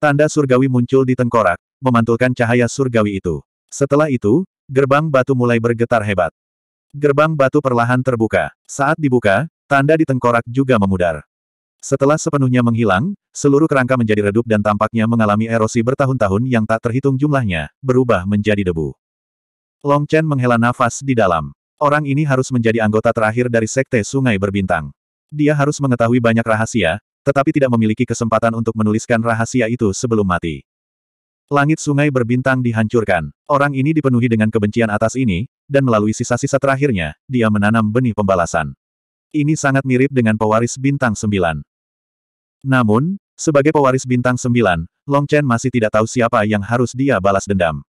Tanda surgawi muncul di tengkorak, memantulkan cahaya surgawi itu. Setelah itu, gerbang batu mulai bergetar hebat. Gerbang batu perlahan terbuka. Saat dibuka, tanda di tengkorak juga memudar. Setelah sepenuhnya menghilang, seluruh kerangka menjadi redup dan tampaknya mengalami erosi bertahun-tahun yang tak terhitung jumlahnya, berubah menjadi debu. Long Chen menghela nafas di dalam. Orang ini harus menjadi anggota terakhir dari Sekte Sungai Berbintang. Dia harus mengetahui banyak rahasia, tetapi tidak memiliki kesempatan untuk menuliskan rahasia itu sebelum mati. Langit sungai berbintang dihancurkan. Orang ini dipenuhi dengan kebencian atas ini, dan melalui sisa-sisa terakhirnya, dia menanam benih pembalasan. Ini sangat mirip dengan pewaris bintang sembilan. Namun, sebagai pewaris bintang sembilan, Long Chen masih tidak tahu siapa yang harus dia balas dendam.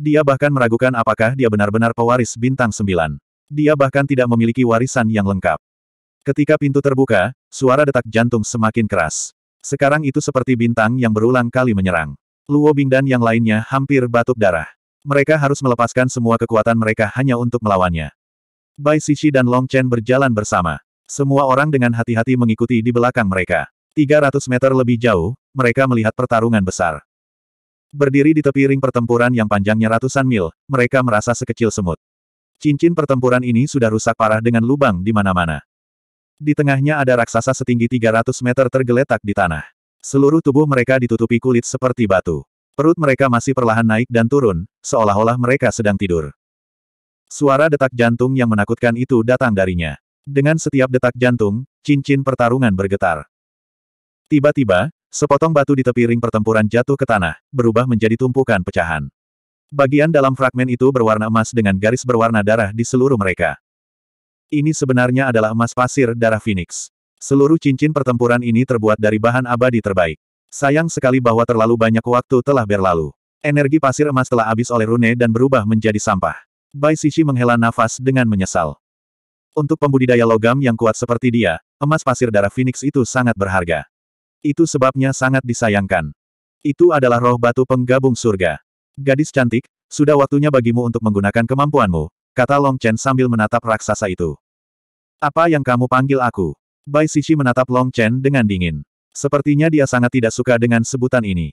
Dia bahkan meragukan apakah dia benar-benar pewaris bintang sembilan. Dia bahkan tidak memiliki warisan yang lengkap. Ketika pintu terbuka, suara detak jantung semakin keras. Sekarang itu seperti bintang yang berulang kali menyerang. Luo Bing dan yang lainnya hampir batuk darah. Mereka harus melepaskan semua kekuatan mereka hanya untuk melawannya. Bai Sishi dan Long Chen berjalan bersama. Semua orang dengan hati-hati mengikuti di belakang mereka. 300 meter lebih jauh, mereka melihat pertarungan besar. Berdiri di tepi ring pertempuran yang panjangnya ratusan mil, mereka merasa sekecil semut. Cincin pertempuran ini sudah rusak parah dengan lubang di mana-mana. Di tengahnya ada raksasa setinggi 300 meter tergeletak di tanah. Seluruh tubuh mereka ditutupi kulit seperti batu. Perut mereka masih perlahan naik dan turun, seolah-olah mereka sedang tidur. Suara detak jantung yang menakutkan itu datang darinya. Dengan setiap detak jantung, cincin pertarungan bergetar. Tiba-tiba, sepotong batu di tepi ring pertempuran jatuh ke tanah, berubah menjadi tumpukan pecahan. Bagian dalam fragmen itu berwarna emas dengan garis berwarna darah di seluruh mereka. Ini sebenarnya adalah emas pasir darah Phoenix. Seluruh cincin pertempuran ini terbuat dari bahan abadi terbaik. Sayang sekali bahwa terlalu banyak waktu telah berlalu. Energi pasir emas telah habis oleh Rune dan berubah menjadi sampah. Bai Sisi menghela nafas dengan menyesal. Untuk pembudidaya logam yang kuat seperti dia, emas pasir darah Phoenix itu sangat berharga. Itu sebabnya sangat disayangkan. Itu adalah roh batu penggabung surga. Gadis cantik, sudah waktunya bagimu untuk menggunakan kemampuanmu, kata Long Chen sambil menatap raksasa itu. Apa yang kamu panggil aku? Bai Sisi menatap Long Chen dengan dingin. Sepertinya dia sangat tidak suka dengan sebutan ini.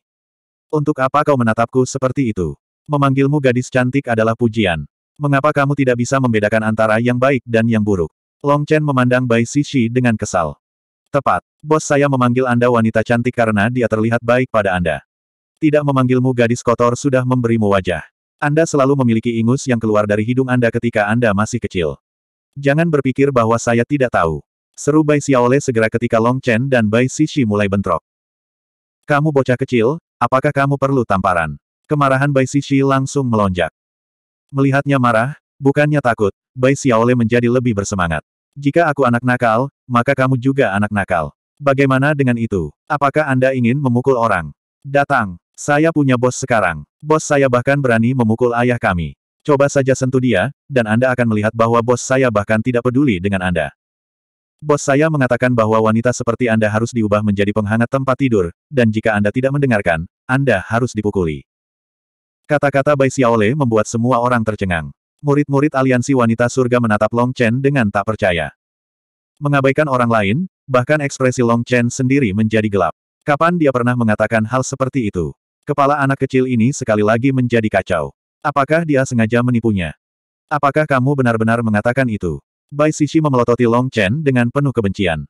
Untuk apa kau menatapku seperti itu? Memanggilmu gadis cantik adalah pujian. Mengapa kamu tidak bisa membedakan antara yang baik dan yang buruk? Long Chen memandang Bai Xixi dengan kesal. Tepat, bos saya memanggil Anda wanita cantik karena dia terlihat baik pada Anda. Tidak memanggilmu gadis kotor sudah memberimu wajah. Anda selalu memiliki ingus yang keluar dari hidung Anda ketika Anda masih kecil. Jangan berpikir bahwa saya tidak tahu. Seru Bai Xiaole segera ketika Long Chen dan Bai Xixi mulai bentrok. Kamu bocah kecil, apakah kamu perlu tamparan? Kemarahan Bai Xixi langsung melonjak. Melihatnya marah, bukannya takut, Bai Xiaole menjadi lebih bersemangat. Jika aku anak nakal, maka kamu juga anak nakal. Bagaimana dengan itu? Apakah Anda ingin memukul orang? Datang, saya punya bos sekarang. Bos saya bahkan berani memukul ayah kami. Coba saja sentuh dia, dan Anda akan melihat bahwa bos saya bahkan tidak peduli dengan Anda. Bos saya mengatakan bahwa wanita seperti Anda harus diubah menjadi penghangat tempat tidur, dan jika Anda tidak mendengarkan, Anda harus dipukuli. Kata-kata Bai Xiaole membuat semua orang tercengang. Murid-murid aliansi wanita surga menatap Long Chen dengan tak percaya. Mengabaikan orang lain, bahkan ekspresi Long Chen sendiri menjadi gelap. Kapan dia pernah mengatakan hal seperti itu? Kepala anak kecil ini sekali lagi menjadi kacau. Apakah dia sengaja menipunya? Apakah kamu benar-benar mengatakan itu? Bai Sishi memelototi Long Chen dengan penuh kebencian.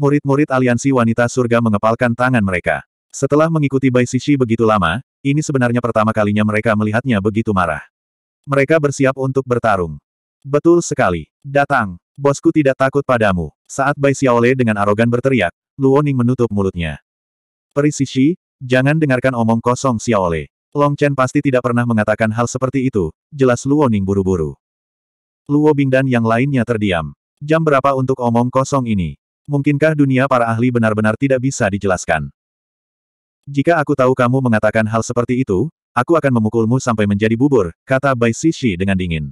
Murid-murid aliansi wanita surga mengepalkan tangan mereka. Setelah mengikuti Bai Sishi begitu lama, ini sebenarnya pertama kalinya mereka melihatnya begitu marah. Mereka bersiap untuk bertarung. Betul sekali. Datang. Bosku tidak takut padamu. Saat Bai Xiaole dengan arogan berteriak, Luoning menutup mulutnya. Perisishi, jangan dengarkan omong kosong Xiaole. Long Chen pasti tidak pernah mengatakan hal seperti itu, jelas Luoning buru-buru. Luo Bing dan yang lainnya terdiam. Jam berapa untuk omong kosong ini? Mungkinkah dunia para ahli benar-benar tidak bisa dijelaskan? Jika aku tahu kamu mengatakan hal seperti itu, aku akan memukulmu sampai menjadi bubur, kata Bai Sishi dengan dingin.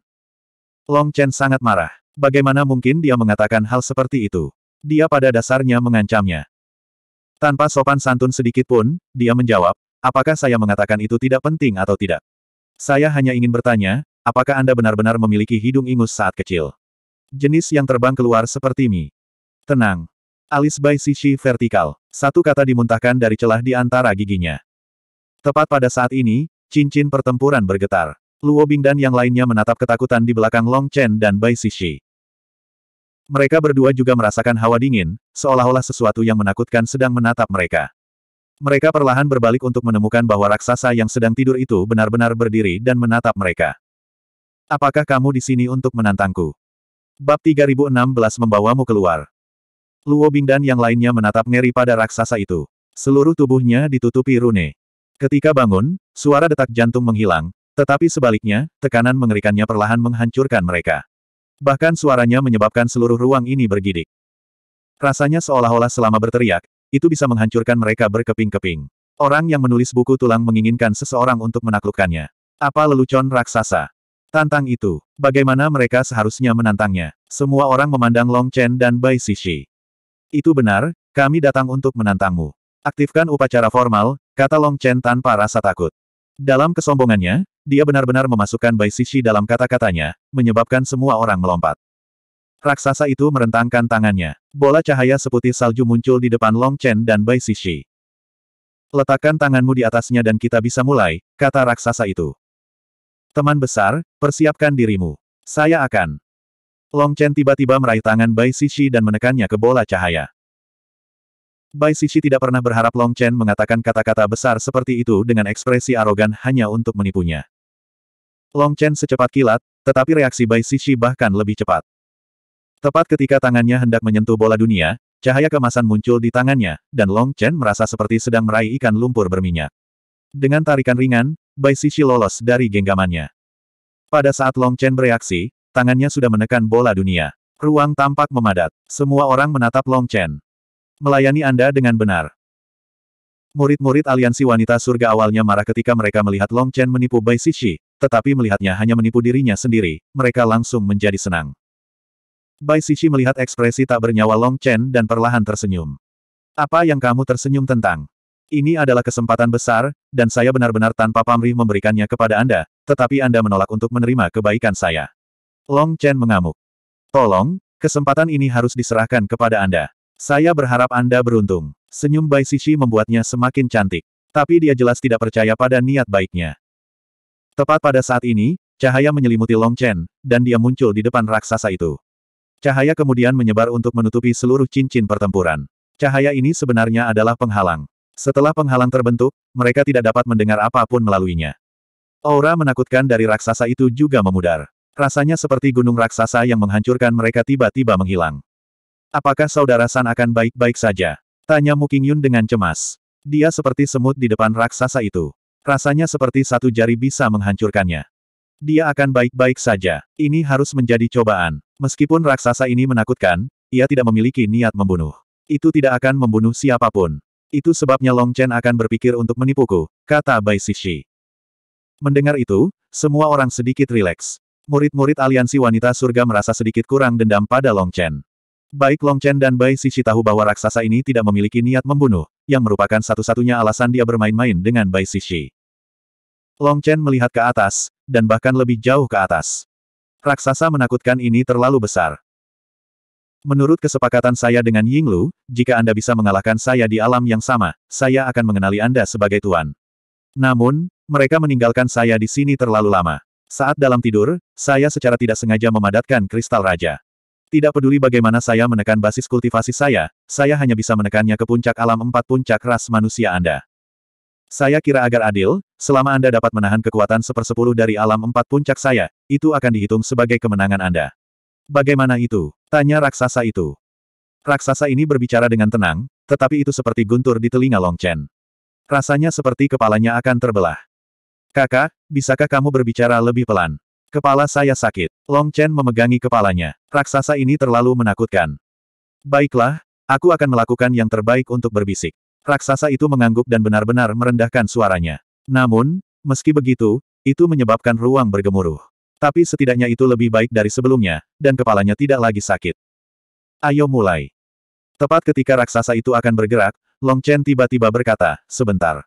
Long Chen sangat marah. Bagaimana mungkin dia mengatakan hal seperti itu? Dia pada dasarnya mengancamnya. Tanpa sopan santun sedikit pun, dia menjawab, apakah saya mengatakan itu tidak penting atau tidak? Saya hanya ingin bertanya, Apakah Anda benar-benar memiliki hidung ingus saat kecil? Jenis yang terbang keluar seperti mie. Tenang. Alis Bai Sishi vertikal. Satu kata dimuntahkan dari celah di antara giginya. Tepat pada saat ini, cincin pertempuran bergetar. Luo Bing dan yang lainnya menatap ketakutan di belakang Long Chen dan Bai Sishi. Mereka berdua juga merasakan hawa dingin, seolah-olah sesuatu yang menakutkan sedang menatap mereka. Mereka perlahan berbalik untuk menemukan bahwa raksasa yang sedang tidur itu benar-benar berdiri dan menatap mereka. Apakah kamu di sini untuk menantangku? Bab 3016 membawamu keluar. Luo Bing dan yang lainnya menatap ngeri pada raksasa itu. Seluruh tubuhnya ditutupi rune. Ketika bangun, suara detak jantung menghilang, tetapi sebaliknya, tekanan mengerikannya perlahan menghancurkan mereka. Bahkan suaranya menyebabkan seluruh ruang ini bergidik. Rasanya seolah-olah selama berteriak, itu bisa menghancurkan mereka berkeping-keping. Orang yang menulis buku tulang menginginkan seseorang untuk menaklukkannya. Apa lelucon raksasa? Tantang itu. Bagaimana mereka seharusnya menantangnya? Semua orang memandang Long Chen dan Bai Shishi. Itu benar, kami datang untuk menantangmu. Aktifkan upacara formal, kata Long Chen tanpa rasa takut. Dalam kesombongannya, dia benar-benar memasukkan Bai Shishi dalam kata-katanya, menyebabkan semua orang melompat. Raksasa itu merentangkan tangannya. Bola cahaya seputih salju muncul di depan Long Chen dan Bai Shishi. Letakkan tanganmu di atasnya dan kita bisa mulai, kata raksasa itu. Teman besar, persiapkan dirimu. Saya akan. Long Chen tiba-tiba meraih tangan Bai Sishi dan menekannya ke bola cahaya. Bai Sishi tidak pernah berharap Long Chen mengatakan kata-kata besar seperti itu dengan ekspresi arogan hanya untuk menipunya. Long Chen secepat kilat, tetapi reaksi Bai Sishi bahkan lebih cepat. Tepat ketika tangannya hendak menyentuh bola dunia, cahaya kemasan muncul di tangannya, dan Long Chen merasa seperti sedang meraih ikan lumpur berminyak. Dengan tarikan ringan, Bai Sishi lolos dari genggamannya. Pada saat Long Chen bereaksi, tangannya sudah menekan bola dunia. Ruang tampak memadat. Semua orang menatap Long Chen. Melayani Anda dengan benar. Murid-murid aliansi wanita surga awalnya marah ketika mereka melihat Long Chen menipu Bai Sishi, tetapi melihatnya hanya menipu dirinya sendiri, mereka langsung menjadi senang. Bai Sishi melihat ekspresi tak bernyawa Long Chen dan perlahan tersenyum. Apa yang kamu tersenyum tentang? Ini adalah kesempatan besar, dan saya benar-benar tanpa pamrih memberikannya kepada Anda, tetapi Anda menolak untuk menerima kebaikan saya. Long Chen mengamuk. Tolong, kesempatan ini harus diserahkan kepada Anda. Saya berharap Anda beruntung. Senyum Bai Sisi membuatnya semakin cantik. Tapi dia jelas tidak percaya pada niat baiknya. Tepat pada saat ini, cahaya menyelimuti Long Chen, dan dia muncul di depan raksasa itu. Cahaya kemudian menyebar untuk menutupi seluruh cincin pertempuran. Cahaya ini sebenarnya adalah penghalang. Setelah penghalang terbentuk, mereka tidak dapat mendengar apapun melaluinya. Aura menakutkan dari raksasa itu juga memudar. Rasanya seperti gunung raksasa yang menghancurkan mereka tiba-tiba menghilang. Apakah saudara San akan baik-baik saja? Tanya Muking Yun dengan cemas. Dia seperti semut di depan raksasa itu. Rasanya seperti satu jari bisa menghancurkannya. Dia akan baik-baik saja. Ini harus menjadi cobaan. Meskipun raksasa ini menakutkan, ia tidak memiliki niat membunuh. Itu tidak akan membunuh siapapun. Itu sebabnya Long Chen akan berpikir untuk menipuku, kata Bai Sishi. Mendengar itu, semua orang sedikit rileks. Murid-murid aliansi wanita surga merasa sedikit kurang dendam pada Long Chen. Baik Long Chen dan Bai Sishi tahu bahwa raksasa ini tidak memiliki niat membunuh, yang merupakan satu-satunya alasan dia bermain-main dengan Bai Sishi. Long Chen melihat ke atas, dan bahkan lebih jauh ke atas. Raksasa menakutkan ini terlalu besar. Menurut kesepakatan saya dengan Ying Lu, jika Anda bisa mengalahkan saya di alam yang sama, saya akan mengenali Anda sebagai Tuan. Namun, mereka meninggalkan saya di sini terlalu lama. Saat dalam tidur, saya secara tidak sengaja memadatkan kristal raja. Tidak peduli bagaimana saya menekan basis kultivasi saya, saya hanya bisa menekannya ke puncak alam empat puncak ras manusia Anda. Saya kira agar adil, selama Anda dapat menahan kekuatan sepersepuluh dari alam empat puncak saya, itu akan dihitung sebagai kemenangan Anda. Bagaimana itu? Tanya raksasa itu. Raksasa ini berbicara dengan tenang, tetapi itu seperti guntur di telinga Long Chen. Rasanya seperti kepalanya akan terbelah. Kakak, bisakah kamu berbicara lebih pelan? Kepala saya sakit. Long Chen memegangi kepalanya. Raksasa ini terlalu menakutkan. Baiklah, aku akan melakukan yang terbaik untuk berbisik. Raksasa itu mengangguk dan benar-benar merendahkan suaranya. Namun, meski begitu, itu menyebabkan ruang bergemuruh. Tapi setidaknya itu lebih baik dari sebelumnya, dan kepalanya tidak lagi sakit. Ayo mulai. Tepat ketika raksasa itu akan bergerak, Long Chen tiba-tiba berkata, sebentar.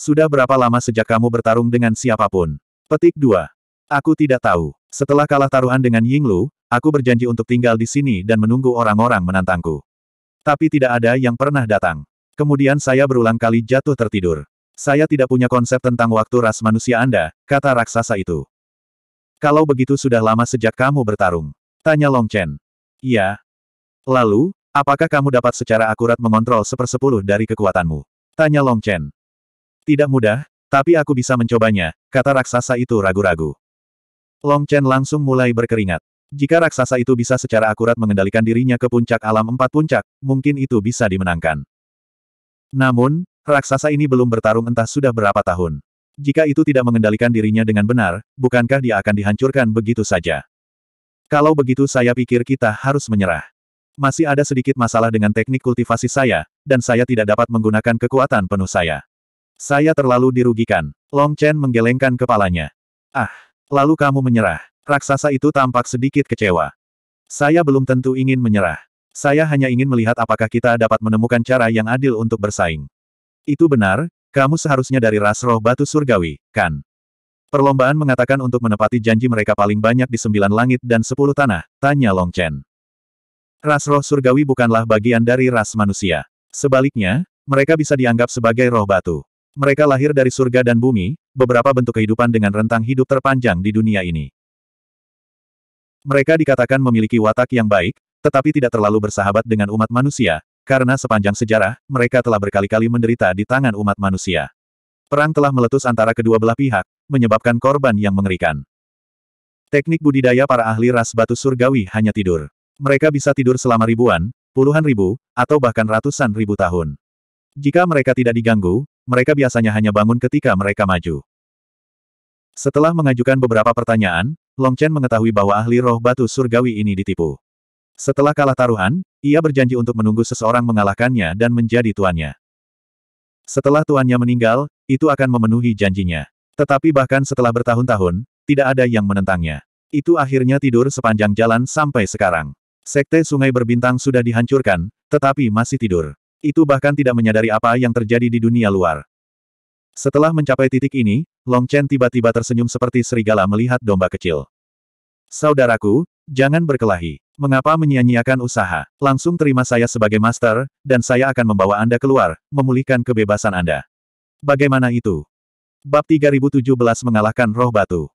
Sudah berapa lama sejak kamu bertarung dengan siapapun? Petik 2. Aku tidak tahu. Setelah kalah taruhan dengan Ying Lu, aku berjanji untuk tinggal di sini dan menunggu orang-orang menantangku. Tapi tidak ada yang pernah datang. Kemudian saya berulang kali jatuh tertidur. Saya tidak punya konsep tentang waktu ras manusia Anda, kata raksasa itu. Kalau begitu sudah lama sejak kamu bertarung. Tanya Long Chen. Iya. Lalu, apakah kamu dapat secara akurat mengontrol sepersepuluh dari kekuatanmu? Tanya Long Chen. Tidak mudah, tapi aku bisa mencobanya, kata raksasa itu ragu-ragu. Long Chen langsung mulai berkeringat. Jika raksasa itu bisa secara akurat mengendalikan dirinya ke puncak alam empat puncak, mungkin itu bisa dimenangkan. Namun, raksasa ini belum bertarung entah sudah berapa tahun. Jika itu tidak mengendalikan dirinya dengan benar, bukankah dia akan dihancurkan begitu saja? Kalau begitu saya pikir kita harus menyerah. Masih ada sedikit masalah dengan teknik kultivasi saya, dan saya tidak dapat menggunakan kekuatan penuh saya. Saya terlalu dirugikan. Long Chen menggelengkan kepalanya. Ah, lalu kamu menyerah. Raksasa itu tampak sedikit kecewa. Saya belum tentu ingin menyerah. Saya hanya ingin melihat apakah kita dapat menemukan cara yang adil untuk bersaing. Itu benar, kamu seharusnya dari ras roh batu surgawi, kan? Perlombaan mengatakan untuk menepati janji mereka paling banyak di sembilan langit dan sepuluh tanah, tanya Long Chen. Ras roh surgawi bukanlah bagian dari ras manusia. Sebaliknya, mereka bisa dianggap sebagai roh batu. Mereka lahir dari surga dan bumi, beberapa bentuk kehidupan dengan rentang hidup terpanjang di dunia ini. Mereka dikatakan memiliki watak yang baik, tetapi tidak terlalu bersahabat dengan umat manusia, karena sepanjang sejarah, mereka telah berkali-kali menderita di tangan umat manusia. Perang telah meletus antara kedua belah pihak, menyebabkan korban yang mengerikan. Teknik budidaya para ahli ras batu surgawi hanya tidur. Mereka bisa tidur selama ribuan, puluhan ribu, atau bahkan ratusan ribu tahun. Jika mereka tidak diganggu, mereka biasanya hanya bangun ketika mereka maju. Setelah mengajukan beberapa pertanyaan, Long Chen mengetahui bahwa ahli roh batu surgawi ini ditipu. Setelah kalah taruhan, ia berjanji untuk menunggu seseorang mengalahkannya dan menjadi tuannya. Setelah tuannya meninggal, itu akan memenuhi janjinya. Tetapi bahkan setelah bertahun-tahun, tidak ada yang menentangnya. Itu akhirnya tidur sepanjang jalan sampai sekarang. Sekte Sungai Berbintang sudah dihancurkan, tetapi masih tidur. Itu bahkan tidak menyadari apa yang terjadi di dunia luar. Setelah mencapai titik ini, Long Chen tiba-tiba tersenyum seperti serigala melihat domba kecil. Saudaraku, Jangan berkelahi. Mengapa menyia-nyiakan usaha? Langsung terima saya sebagai master, dan saya akan membawa Anda keluar, memulihkan kebebasan Anda. Bagaimana itu? Bab 3017 mengalahkan roh batu.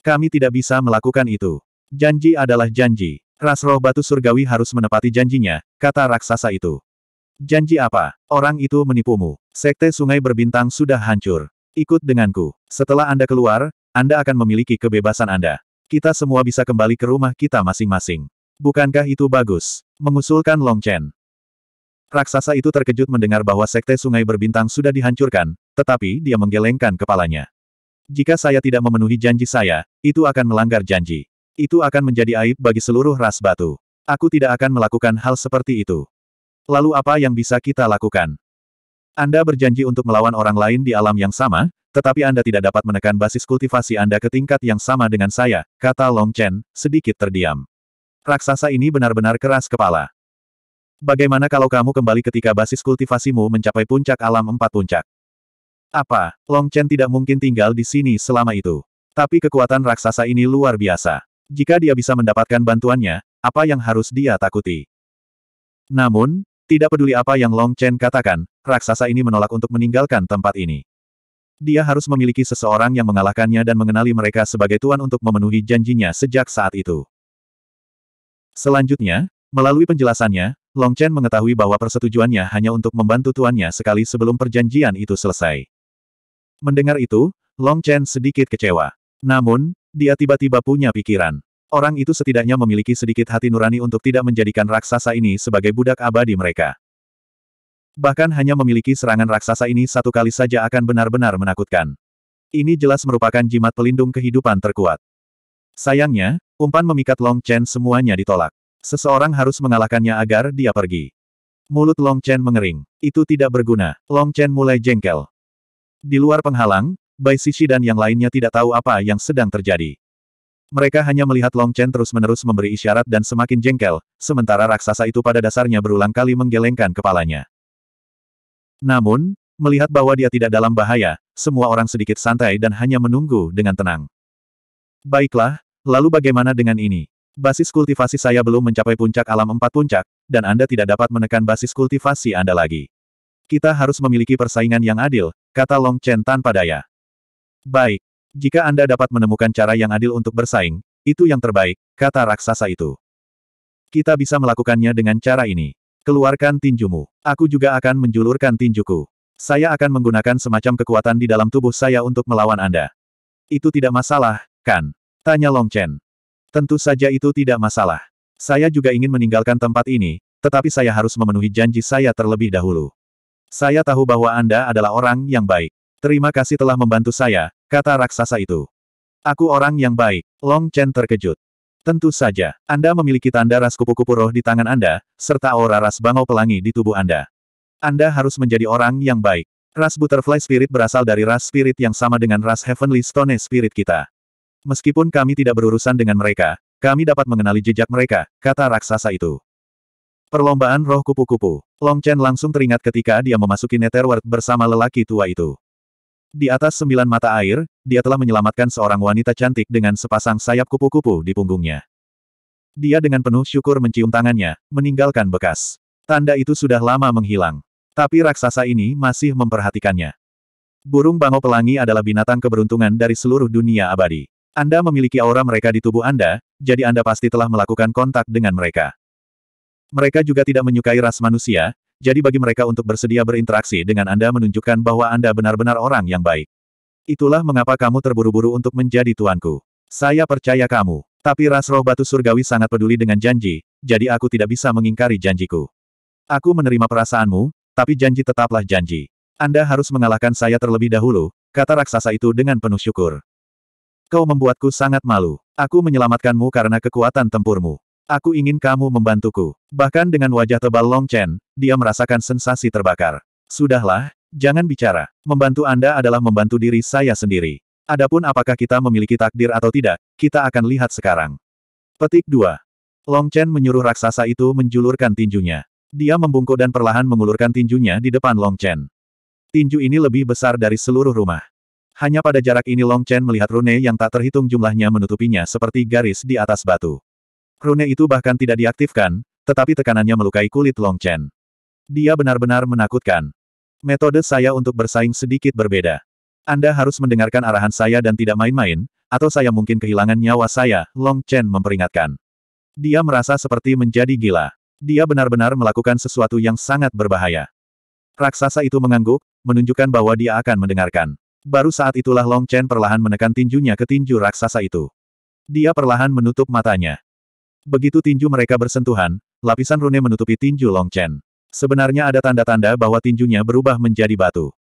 Kami tidak bisa melakukan itu. Janji adalah janji. Ras roh batu surgawi harus menepati janjinya, kata raksasa itu. Janji apa? Orang itu menipumu. Sekte sungai berbintang sudah hancur. Ikut denganku. Setelah Anda keluar, Anda akan memiliki kebebasan Anda kita semua bisa kembali ke rumah kita masing-masing. Bukankah itu bagus? Mengusulkan Long Chen. Raksasa itu terkejut mendengar bahwa sekte sungai berbintang sudah dihancurkan, tetapi dia menggelengkan kepalanya. Jika saya tidak memenuhi janji saya, itu akan melanggar janji. Itu akan menjadi aib bagi seluruh ras batu. Aku tidak akan melakukan hal seperti itu. Lalu apa yang bisa kita lakukan? Anda berjanji untuk melawan orang lain di alam yang sama, tetapi Anda tidak dapat menekan basis kultivasi Anda ke tingkat yang sama dengan saya, kata Long Chen, sedikit terdiam. Raksasa ini benar-benar keras kepala. Bagaimana kalau kamu kembali ketika basis kultivasimu mencapai puncak alam empat puncak? Apa, Long Chen tidak mungkin tinggal di sini selama itu. Tapi kekuatan raksasa ini luar biasa. Jika dia bisa mendapatkan bantuannya, apa yang harus dia takuti? Namun, tidak peduli apa yang Long Chen katakan, raksasa ini menolak untuk meninggalkan tempat ini. Dia harus memiliki seseorang yang mengalahkannya dan mengenali mereka sebagai tuan untuk memenuhi janjinya sejak saat itu. Selanjutnya, melalui penjelasannya, Long Chen mengetahui bahwa persetujuannya hanya untuk membantu tuannya sekali sebelum perjanjian itu selesai. Mendengar itu, Long Chen sedikit kecewa. Namun, dia tiba-tiba punya pikiran. Orang itu setidaknya memiliki sedikit hati nurani untuk tidak menjadikan raksasa ini sebagai budak abadi mereka. Bahkan hanya memiliki serangan raksasa ini satu kali saja akan benar-benar menakutkan. Ini jelas merupakan jimat pelindung kehidupan terkuat. Sayangnya, umpan memikat Long Chen semuanya ditolak. Seseorang harus mengalahkannya agar dia pergi. Mulut Long Chen mengering. Itu tidak berguna. Long Chen mulai jengkel. Di luar penghalang, Bai Sishi dan yang lainnya tidak tahu apa yang sedang terjadi. Mereka hanya melihat Long Chen terus-menerus memberi isyarat dan semakin jengkel, sementara raksasa itu pada dasarnya berulang kali menggelengkan kepalanya. Namun, melihat bahwa dia tidak dalam bahaya, semua orang sedikit santai dan hanya menunggu dengan tenang. Baiklah, lalu bagaimana dengan ini? Basis kultivasi saya belum mencapai puncak alam empat puncak, dan Anda tidak dapat menekan basis kultivasi Anda lagi. Kita harus memiliki persaingan yang adil, kata Long Chen tanpa daya. Baik, jika Anda dapat menemukan cara yang adil untuk bersaing, itu yang terbaik, kata raksasa itu. Kita bisa melakukannya dengan cara ini. Keluarkan tinjumu. Aku juga akan menjulurkan tinjuku. Saya akan menggunakan semacam kekuatan di dalam tubuh saya untuk melawan Anda. Itu tidak masalah, kan? Tanya Long Chen. Tentu saja itu tidak masalah. Saya juga ingin meninggalkan tempat ini, tetapi saya harus memenuhi janji saya terlebih dahulu. Saya tahu bahwa Anda adalah orang yang baik. Terima kasih telah membantu saya, kata raksasa itu. Aku orang yang baik. Long Chen terkejut. Tentu saja, Anda memiliki tanda ras kupu-kupu roh di tangan Anda, serta aura ras bangau pelangi di tubuh Anda. Anda harus menjadi orang yang baik. Ras Butterfly Spirit berasal dari ras spirit yang sama dengan ras Heavenly Stone Spirit kita. Meskipun kami tidak berurusan dengan mereka, kami dapat mengenali jejak mereka, kata raksasa itu. Perlombaan roh kupu-kupu. Long Chen langsung teringat ketika dia memasuki Netherworld bersama lelaki tua itu. Di atas sembilan mata air, dia telah menyelamatkan seorang wanita cantik dengan sepasang sayap kupu-kupu di punggungnya. Dia dengan penuh syukur mencium tangannya, meninggalkan bekas. Tanda itu sudah lama menghilang. Tapi raksasa ini masih memperhatikannya. Burung bango pelangi adalah binatang keberuntungan dari seluruh dunia abadi. Anda memiliki aura mereka di tubuh Anda, jadi Anda pasti telah melakukan kontak dengan mereka. Mereka juga tidak menyukai ras manusia, jadi bagi mereka untuk bersedia berinteraksi dengan Anda menunjukkan bahwa Anda benar-benar orang yang baik. Itulah mengapa kamu terburu-buru untuk menjadi tuanku. Saya percaya kamu. Tapi ras roh batu surgawi sangat peduli dengan janji, jadi aku tidak bisa mengingkari janjiku. Aku menerima perasaanmu, tapi janji tetaplah janji. Anda harus mengalahkan saya terlebih dahulu, kata raksasa itu dengan penuh syukur. Kau membuatku sangat malu. Aku menyelamatkanmu karena kekuatan tempurmu. Aku ingin kamu membantuku. Bahkan dengan wajah tebal Long Chen, dia merasakan sensasi terbakar. Sudahlah, Jangan bicara. Membantu Anda adalah membantu diri saya sendiri. Adapun apakah kita memiliki takdir atau tidak, kita akan lihat sekarang. Petik 2. Long Chen menyuruh raksasa itu menjulurkan tinjunya. Dia membungkuk dan perlahan mengulurkan tinjunya di depan Long Chen. Tinju ini lebih besar dari seluruh rumah. Hanya pada jarak ini Long Chen melihat rune yang tak terhitung jumlahnya menutupinya seperti garis di atas batu. Rune itu bahkan tidak diaktifkan, tetapi tekanannya melukai kulit Long Chen. Dia benar-benar menakutkan. Metode saya untuk bersaing sedikit berbeda. Anda harus mendengarkan arahan saya dan tidak main-main, atau saya mungkin kehilangan nyawa saya, Long Chen memperingatkan. Dia merasa seperti menjadi gila. Dia benar-benar melakukan sesuatu yang sangat berbahaya. Raksasa itu mengangguk, menunjukkan bahwa dia akan mendengarkan. Baru saat itulah Long Chen perlahan menekan tinjunya ke tinju raksasa itu. Dia perlahan menutup matanya. Begitu tinju mereka bersentuhan, lapisan rune menutupi tinju Long Chen. Sebenarnya ada tanda-tanda bahwa tinjunya berubah menjadi batu.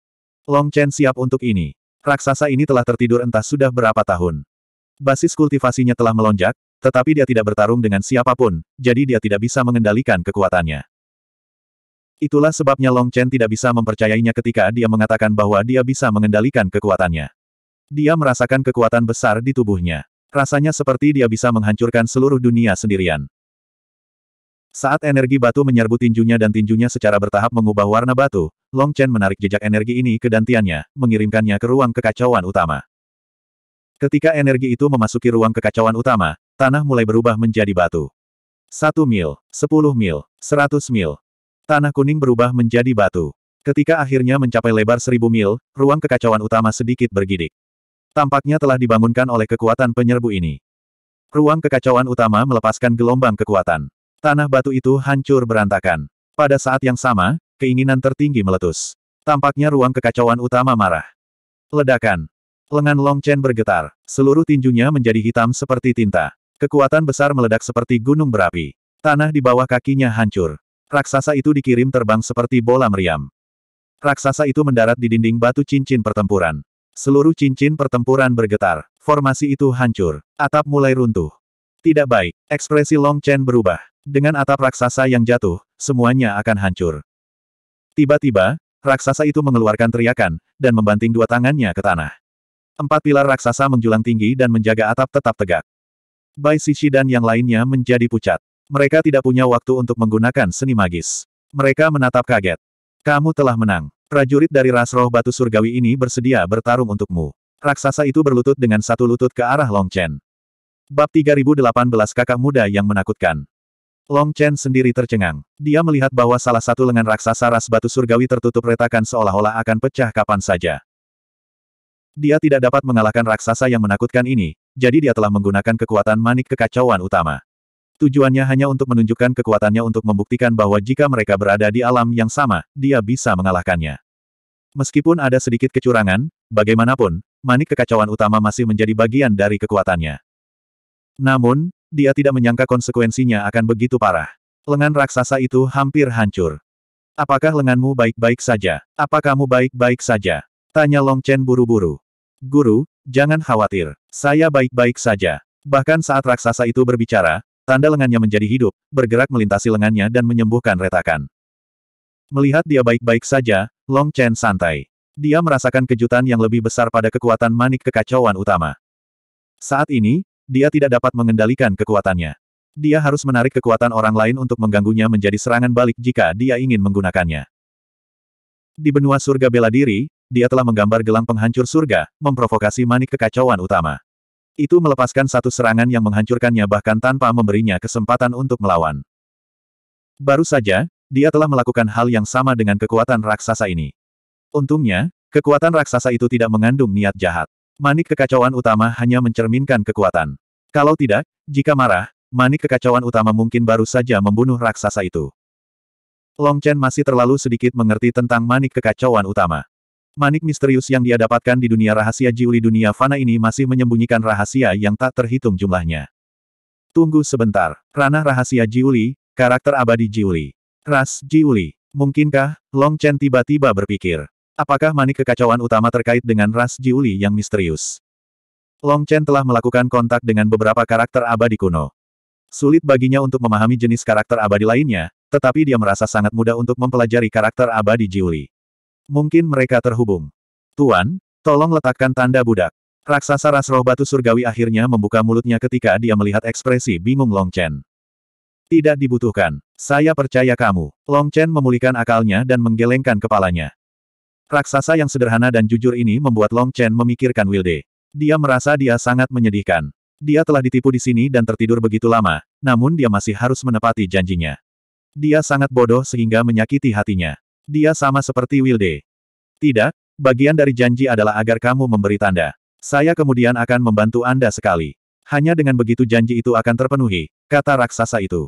Long Chen siap untuk ini. Raksasa ini telah tertidur entah sudah berapa tahun. Basis kultivasinya telah melonjak, tetapi dia tidak bertarung dengan siapapun, jadi dia tidak bisa mengendalikan kekuatannya. Itulah sebabnya Long Chen tidak bisa mempercayainya ketika dia mengatakan bahwa dia bisa mengendalikan kekuatannya. Dia merasakan kekuatan besar di tubuhnya. Rasanya seperti dia bisa menghancurkan seluruh dunia sendirian. Saat energi batu menyerbu tinjunya dan tinjunya secara bertahap mengubah warna batu, Long Chen menarik jejak energi ini ke dantiannya, mengirimkannya ke ruang kekacauan utama. Ketika energi itu memasuki ruang kekacauan utama, tanah mulai berubah menjadi batu. Satu mil, sepuluh mil, seratus mil. Tanah kuning berubah menjadi batu. Ketika akhirnya mencapai lebar seribu mil, ruang kekacauan utama sedikit bergidik. Tampaknya telah dibangunkan oleh kekuatan penyerbu ini. Ruang kekacauan utama melepaskan gelombang kekuatan. Tanah batu itu hancur berantakan. Pada saat yang sama, keinginan tertinggi meletus. Tampaknya ruang kekacauan utama marah. Ledakan. Lengan Long Chen bergetar. Seluruh tinjunya menjadi hitam seperti tinta. Kekuatan besar meledak seperti gunung berapi. Tanah di bawah kakinya hancur. Raksasa itu dikirim terbang seperti bola meriam. Raksasa itu mendarat di dinding batu cincin pertempuran. Seluruh cincin pertempuran bergetar. Formasi itu hancur. Atap mulai runtuh. Tidak baik. Ekspresi Long Chen berubah. Dengan atap raksasa yang jatuh, semuanya akan hancur. Tiba-tiba, raksasa itu mengeluarkan teriakan, dan membanting dua tangannya ke tanah. Empat pilar raksasa menjulang tinggi dan menjaga atap tetap tegak. Bai Sishi dan yang lainnya menjadi pucat. Mereka tidak punya waktu untuk menggunakan seni magis. Mereka menatap kaget. Kamu telah menang. Prajurit dari ras roh batu surgawi ini bersedia bertarung untukmu. Raksasa itu berlutut dengan satu lutut ke arah Long Chen. Bab 3018 Kakak Muda yang Menakutkan Long Chen sendiri tercengang. Dia melihat bahwa salah satu lengan raksasa ras batu surgawi tertutup retakan seolah-olah akan pecah kapan saja. Dia tidak dapat mengalahkan raksasa yang menakutkan ini, jadi dia telah menggunakan kekuatan manik kekacauan utama. Tujuannya hanya untuk menunjukkan kekuatannya untuk membuktikan bahwa jika mereka berada di alam yang sama, dia bisa mengalahkannya. Meskipun ada sedikit kecurangan, bagaimanapun, manik kekacauan utama masih menjadi bagian dari kekuatannya. Namun, dia tidak menyangka konsekuensinya akan begitu parah. Lengan raksasa itu hampir hancur. Apakah lenganmu baik-baik saja? Apa kamu baik-baik saja? Tanya Long Chen buru-buru. Guru, jangan khawatir. Saya baik-baik saja. Bahkan saat raksasa itu berbicara, tanda lengannya menjadi hidup, bergerak melintasi lengannya dan menyembuhkan retakan. Melihat dia baik-baik saja, Long Chen santai. Dia merasakan kejutan yang lebih besar pada kekuatan manik kekacauan utama. Saat ini, dia tidak dapat mengendalikan kekuatannya. Dia harus menarik kekuatan orang lain untuk mengganggunya menjadi serangan balik jika dia ingin menggunakannya. Di benua surga bela diri, dia telah menggambar gelang penghancur surga, memprovokasi manik kekacauan utama. Itu melepaskan satu serangan yang menghancurkannya bahkan tanpa memberinya kesempatan untuk melawan. Baru saja, dia telah melakukan hal yang sama dengan kekuatan raksasa ini. Untungnya, kekuatan raksasa itu tidak mengandung niat jahat. Manik kekacauan utama hanya mencerminkan kekuatan. Kalau tidak, jika marah, manik kekacauan utama mungkin baru saja membunuh raksasa itu. Long Chen masih terlalu sedikit mengerti tentang manik kekacauan utama. Manik misterius yang dia dapatkan di dunia rahasia Jiuli dunia fana ini masih menyembunyikan rahasia yang tak terhitung jumlahnya. Tunggu sebentar. Ranah rahasia Jiuli, karakter abadi Jiuli. Ras Jiuli. Mungkinkah, Long Chen tiba-tiba berpikir. Apakah manik kekacauan utama terkait dengan ras Jiuli yang misterius? Long Chen telah melakukan kontak dengan beberapa karakter abadi kuno. Sulit baginya untuk memahami jenis karakter abadi lainnya, tetapi dia merasa sangat mudah untuk mempelajari karakter abadi Jiuli. Mungkin mereka terhubung. Tuan, tolong letakkan tanda budak. Raksasa ras roh batu surgawi akhirnya membuka mulutnya ketika dia melihat ekspresi bingung Long Chen. Tidak dibutuhkan. Saya percaya kamu. Long Chen memulihkan akalnya dan menggelengkan kepalanya. Raksasa yang sederhana dan jujur ini membuat Long Chen memikirkan Wilde. Dia merasa dia sangat menyedihkan. Dia telah ditipu di sini dan tertidur begitu lama, namun dia masih harus menepati janjinya. Dia sangat bodoh sehingga menyakiti hatinya. Dia sama seperti Wilde. Tidak, bagian dari janji adalah agar kamu memberi tanda. Saya kemudian akan membantu Anda sekali. Hanya dengan begitu janji itu akan terpenuhi, kata raksasa itu.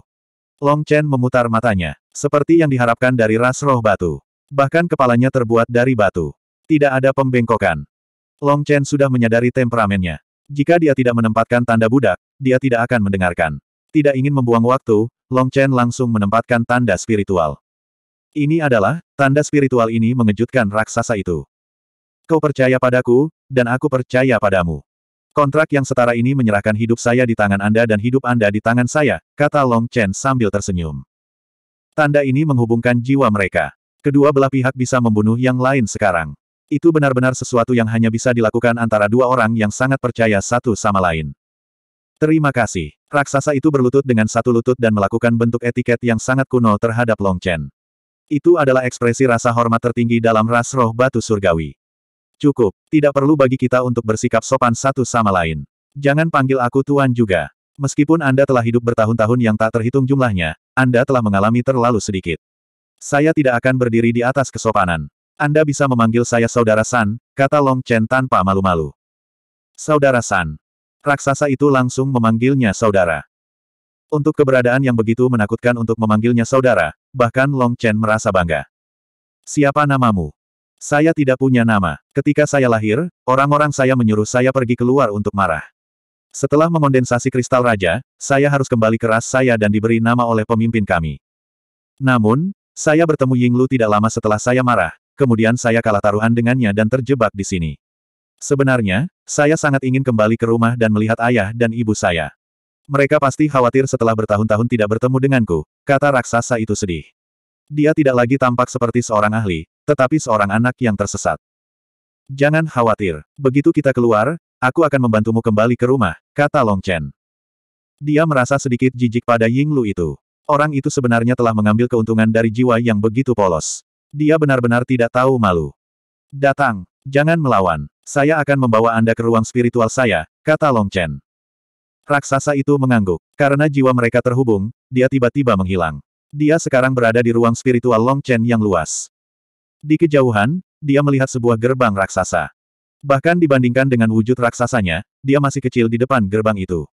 Long Chen memutar matanya, seperti yang diharapkan dari ras roh batu. Bahkan kepalanya terbuat dari batu. Tidak ada pembengkokan. Long Chen sudah menyadari temperamennya. Jika dia tidak menempatkan tanda budak, dia tidak akan mendengarkan. Tidak ingin membuang waktu, Long Chen langsung menempatkan tanda spiritual. Ini adalah, tanda spiritual ini mengejutkan raksasa itu. Kau percaya padaku, dan aku percaya padamu. Kontrak yang setara ini menyerahkan hidup saya di tangan Anda dan hidup Anda di tangan saya, kata Long Chen sambil tersenyum. Tanda ini menghubungkan jiwa mereka. Kedua belah pihak bisa membunuh yang lain sekarang. Itu benar-benar sesuatu yang hanya bisa dilakukan antara dua orang yang sangat percaya satu sama lain. Terima kasih. Raksasa itu berlutut dengan satu lutut dan melakukan bentuk etiket yang sangat kuno terhadap Long Chen. Itu adalah ekspresi rasa hormat tertinggi dalam ras roh batu surgawi. Cukup, tidak perlu bagi kita untuk bersikap sopan satu sama lain. Jangan panggil aku tuan juga. Meskipun Anda telah hidup bertahun-tahun yang tak terhitung jumlahnya, Anda telah mengalami terlalu sedikit. Saya tidak akan berdiri di atas kesopanan. Anda bisa memanggil saya Saudara San, kata Long Chen tanpa malu-malu. Saudara San. Raksasa itu langsung memanggilnya saudara. Untuk keberadaan yang begitu menakutkan untuk memanggilnya saudara, bahkan Long Chen merasa bangga. Siapa namamu? Saya tidak punya nama. Ketika saya lahir, orang-orang saya menyuruh saya pergi keluar untuk marah. Setelah mengondensasi kristal raja, saya harus kembali ke ras saya dan diberi nama oleh pemimpin kami. Namun, saya bertemu Ying Lu tidak lama setelah saya marah, kemudian saya kalah taruhan dengannya dan terjebak di sini. Sebenarnya, saya sangat ingin kembali ke rumah dan melihat ayah dan ibu saya. Mereka pasti khawatir setelah bertahun-tahun tidak bertemu denganku, kata raksasa itu sedih. Dia tidak lagi tampak seperti seorang ahli, tetapi seorang anak yang tersesat. Jangan khawatir, begitu kita keluar, aku akan membantumu kembali ke rumah, kata Long Chen. Dia merasa sedikit jijik pada Ying Lu itu. Orang itu sebenarnya telah mengambil keuntungan dari jiwa yang begitu polos. Dia benar-benar tidak tahu malu. Datang, jangan melawan. Saya akan membawa Anda ke ruang spiritual saya, kata Long Chen. Raksasa itu mengangguk. Karena jiwa mereka terhubung, dia tiba-tiba menghilang. Dia sekarang berada di ruang spiritual Long Chen yang luas. Di kejauhan, dia melihat sebuah gerbang raksasa. Bahkan dibandingkan dengan wujud raksasanya, dia masih kecil di depan gerbang itu.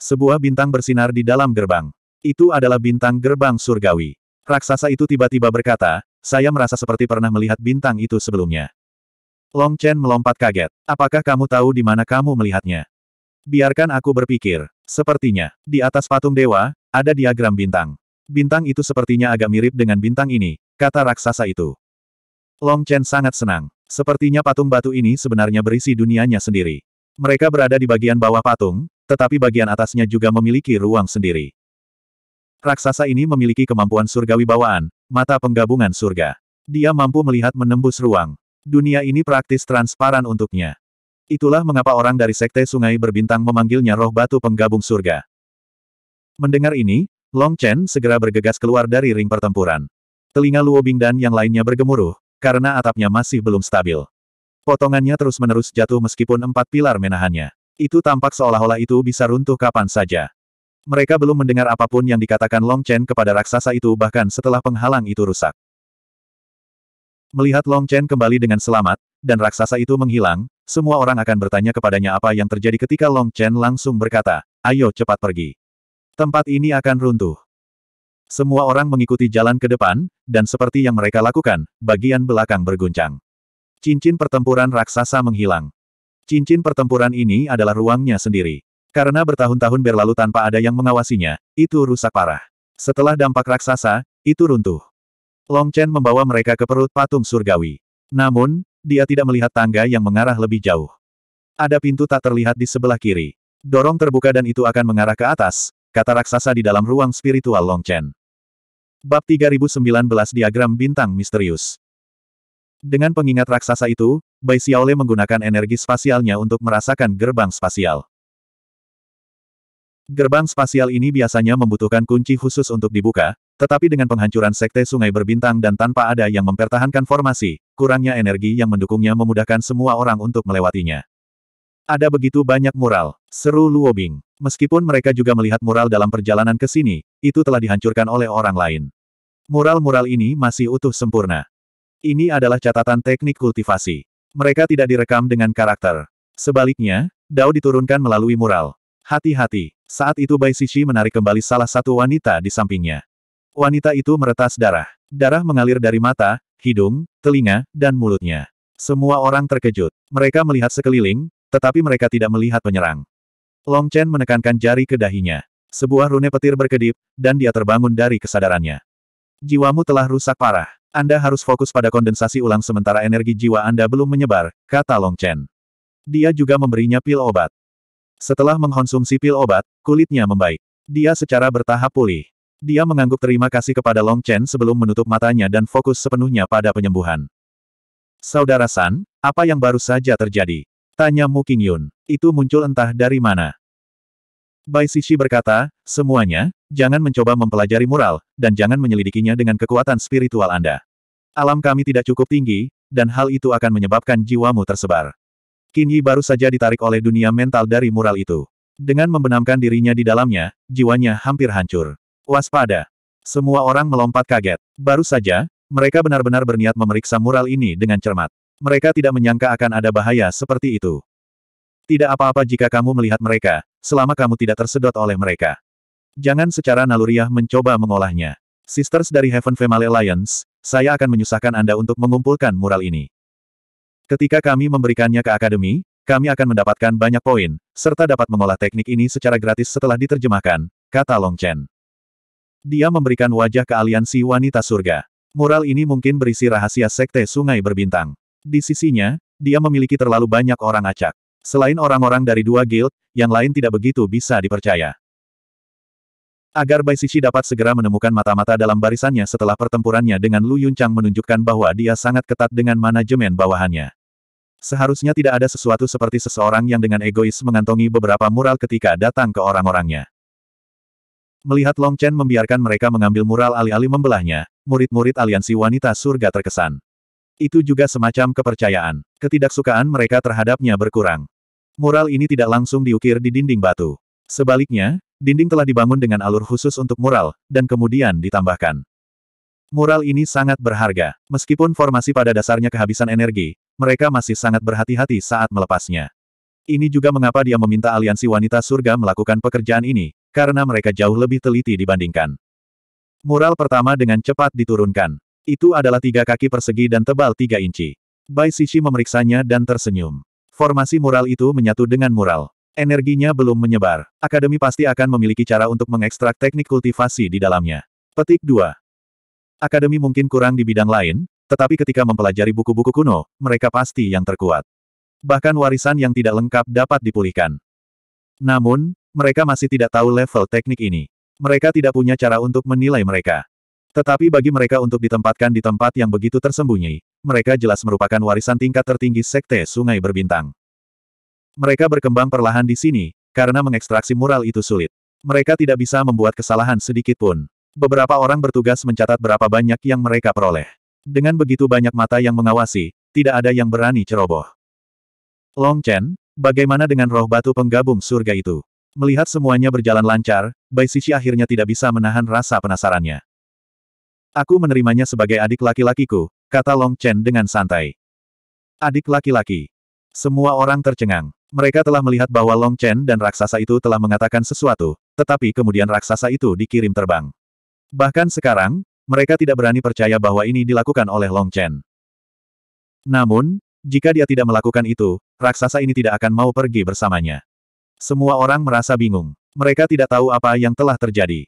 Sebuah bintang bersinar di dalam gerbang. Itu adalah bintang gerbang surgawi. Raksasa itu tiba-tiba berkata, saya merasa seperti pernah melihat bintang itu sebelumnya. Long Chen melompat kaget. Apakah kamu tahu di mana kamu melihatnya? Biarkan aku berpikir. Sepertinya, di atas patung dewa, ada diagram bintang. Bintang itu sepertinya agak mirip dengan bintang ini, kata raksasa itu. Long Chen sangat senang. Sepertinya patung batu ini sebenarnya berisi dunianya sendiri. Mereka berada di bagian bawah patung, tetapi bagian atasnya juga memiliki ruang sendiri. Raksasa ini memiliki kemampuan surgawi bawaan, mata penggabungan surga. Dia mampu melihat menembus ruang. Dunia ini praktis transparan untuknya. Itulah mengapa orang dari Sekte Sungai Berbintang memanggilnya roh batu penggabung surga. Mendengar ini, Long Chen segera bergegas keluar dari ring pertempuran. Telinga Luo Bing dan yang lainnya bergemuruh, karena atapnya masih belum stabil. Potongannya terus-menerus jatuh meskipun empat pilar menahannya. Itu tampak seolah-olah itu bisa runtuh kapan saja. Mereka belum mendengar apapun yang dikatakan Long Chen kepada raksasa itu bahkan setelah penghalang itu rusak. Melihat Long Chen kembali dengan selamat, dan raksasa itu menghilang, semua orang akan bertanya kepadanya apa yang terjadi ketika Long Chen langsung berkata, ayo cepat pergi. Tempat ini akan runtuh. Semua orang mengikuti jalan ke depan, dan seperti yang mereka lakukan, bagian belakang berguncang. Cincin pertempuran raksasa menghilang. Cincin pertempuran ini adalah ruangnya sendiri. Karena bertahun-tahun berlalu tanpa ada yang mengawasinya, itu rusak parah. Setelah dampak raksasa, itu runtuh. Long Chen membawa mereka ke perut patung surgawi. Namun, dia tidak melihat tangga yang mengarah lebih jauh. Ada pintu tak terlihat di sebelah kiri. Dorong terbuka dan itu akan mengarah ke atas, kata raksasa di dalam ruang spiritual Long Chen. Bab 3019 Diagram Bintang Misterius Dengan pengingat raksasa itu, Bai Xiaole menggunakan energi spasialnya untuk merasakan gerbang spasial. Gerbang spasial ini biasanya membutuhkan kunci khusus untuk dibuka, tetapi dengan penghancuran sekte sungai berbintang dan tanpa ada yang mempertahankan formasi, kurangnya energi yang mendukungnya memudahkan semua orang untuk melewatinya. Ada begitu banyak mural, seru Luo Bing. Meskipun mereka juga melihat mural dalam perjalanan ke sini, itu telah dihancurkan oleh orang lain. Mural-mural ini masih utuh sempurna. Ini adalah catatan teknik kultivasi. Mereka tidak direkam dengan karakter. Sebaliknya, Dao diturunkan melalui mural. Hati-hati. Saat itu Bai Sishi menarik kembali salah satu wanita di sampingnya. Wanita itu meretas darah. Darah mengalir dari mata, hidung, telinga, dan mulutnya. Semua orang terkejut. Mereka melihat sekeliling, tetapi mereka tidak melihat penyerang. Long Chen menekankan jari ke dahinya. Sebuah rune petir berkedip, dan dia terbangun dari kesadarannya. Jiwamu telah rusak parah. Anda harus fokus pada kondensasi ulang sementara energi jiwa Anda belum menyebar, kata Long Chen. Dia juga memberinya pil obat. Setelah mengkonsumsi pil obat, kulitnya membaik. Dia secara bertahap pulih. Dia mengangguk terima kasih kepada Long Chen sebelum menutup matanya dan fokus sepenuhnya pada penyembuhan. Saudara San, apa yang baru saja terjadi? Tanya Mu Yun. Itu muncul entah dari mana. Bai Sishi berkata, semuanya, jangan mencoba mempelajari mural, dan jangan menyelidikinya dengan kekuatan spiritual Anda. Alam kami tidak cukup tinggi, dan hal itu akan menyebabkan jiwamu tersebar. Qin Yi baru saja ditarik oleh dunia mental dari mural itu. Dengan membenamkan dirinya di dalamnya, jiwanya hampir hancur. Waspada! Semua orang melompat kaget. Baru saja, mereka benar-benar berniat memeriksa mural ini dengan cermat. Mereka tidak menyangka akan ada bahaya seperti itu. Tidak apa-apa jika kamu melihat mereka, selama kamu tidak tersedot oleh mereka. Jangan secara naluriah mencoba mengolahnya. Sisters dari Heaven Family Alliance, saya akan menyusahkan Anda untuk mengumpulkan mural ini. Ketika kami memberikannya ke akademi, kami akan mendapatkan banyak poin, serta dapat mengolah teknik ini secara gratis setelah diterjemahkan, kata Long Chen. Dia memberikan wajah ke aliansi wanita surga. Mural ini mungkin berisi rahasia sekte sungai berbintang. Di sisinya, dia memiliki terlalu banyak orang acak. Selain orang-orang dari dua guild, yang lain tidak begitu bisa dipercaya. Agar Bai Sisi dapat segera menemukan mata-mata dalam barisannya setelah pertempurannya dengan Lu Yun Chang menunjukkan bahwa dia sangat ketat dengan manajemen bawahannya. Seharusnya tidak ada sesuatu seperti seseorang yang dengan egois mengantongi beberapa mural ketika datang ke orang-orangnya. Melihat Long Chen membiarkan mereka mengambil mural alih-alih membelahnya, murid-murid aliansi wanita surga terkesan. Itu juga semacam kepercayaan. Ketidaksukaan mereka terhadapnya berkurang. Mural ini tidak langsung diukir di dinding batu. Sebaliknya, dinding telah dibangun dengan alur khusus untuk mural, dan kemudian ditambahkan. Mural ini sangat berharga. Meskipun formasi pada dasarnya kehabisan energi, mereka masih sangat berhati-hati saat melepasnya. Ini juga mengapa dia meminta aliansi wanita surga melakukan pekerjaan ini, karena mereka jauh lebih teliti dibandingkan. Mural pertama dengan cepat diturunkan. Itu adalah tiga kaki persegi dan tebal tiga inci. Bai Sishi memeriksanya dan tersenyum. Formasi mural itu menyatu dengan mural. Energinya belum menyebar. Akademi pasti akan memiliki cara untuk mengekstrak teknik kultivasi di dalamnya. Petik 2. Akademi mungkin kurang di bidang lain, tetapi ketika mempelajari buku-buku kuno, mereka pasti yang terkuat. Bahkan warisan yang tidak lengkap dapat dipulihkan. Namun, mereka masih tidak tahu level teknik ini. Mereka tidak punya cara untuk menilai mereka. Tetapi bagi mereka untuk ditempatkan di tempat yang begitu tersembunyi, mereka jelas merupakan warisan tingkat tertinggi Sekte Sungai Berbintang. Mereka berkembang perlahan di sini, karena mengekstraksi mural itu sulit. Mereka tidak bisa membuat kesalahan sedikit pun. Beberapa orang bertugas mencatat berapa banyak yang mereka peroleh. Dengan begitu banyak mata yang mengawasi, tidak ada yang berani ceroboh. Long Chen, bagaimana dengan roh batu penggabung surga itu? Melihat semuanya berjalan lancar, Bai Sisi akhirnya tidak bisa menahan rasa penasarannya. Aku menerimanya sebagai adik laki-lakiku, kata Long Chen dengan santai. Adik laki-laki, semua orang tercengang. Mereka telah melihat bahwa Long Chen dan raksasa itu telah mengatakan sesuatu, tetapi kemudian raksasa itu dikirim terbang. Bahkan sekarang, mereka tidak berani percaya bahwa ini dilakukan oleh Long Chen. Namun, jika dia tidak melakukan itu, raksasa ini tidak akan mau pergi bersamanya. Semua orang merasa bingung. Mereka tidak tahu apa yang telah terjadi.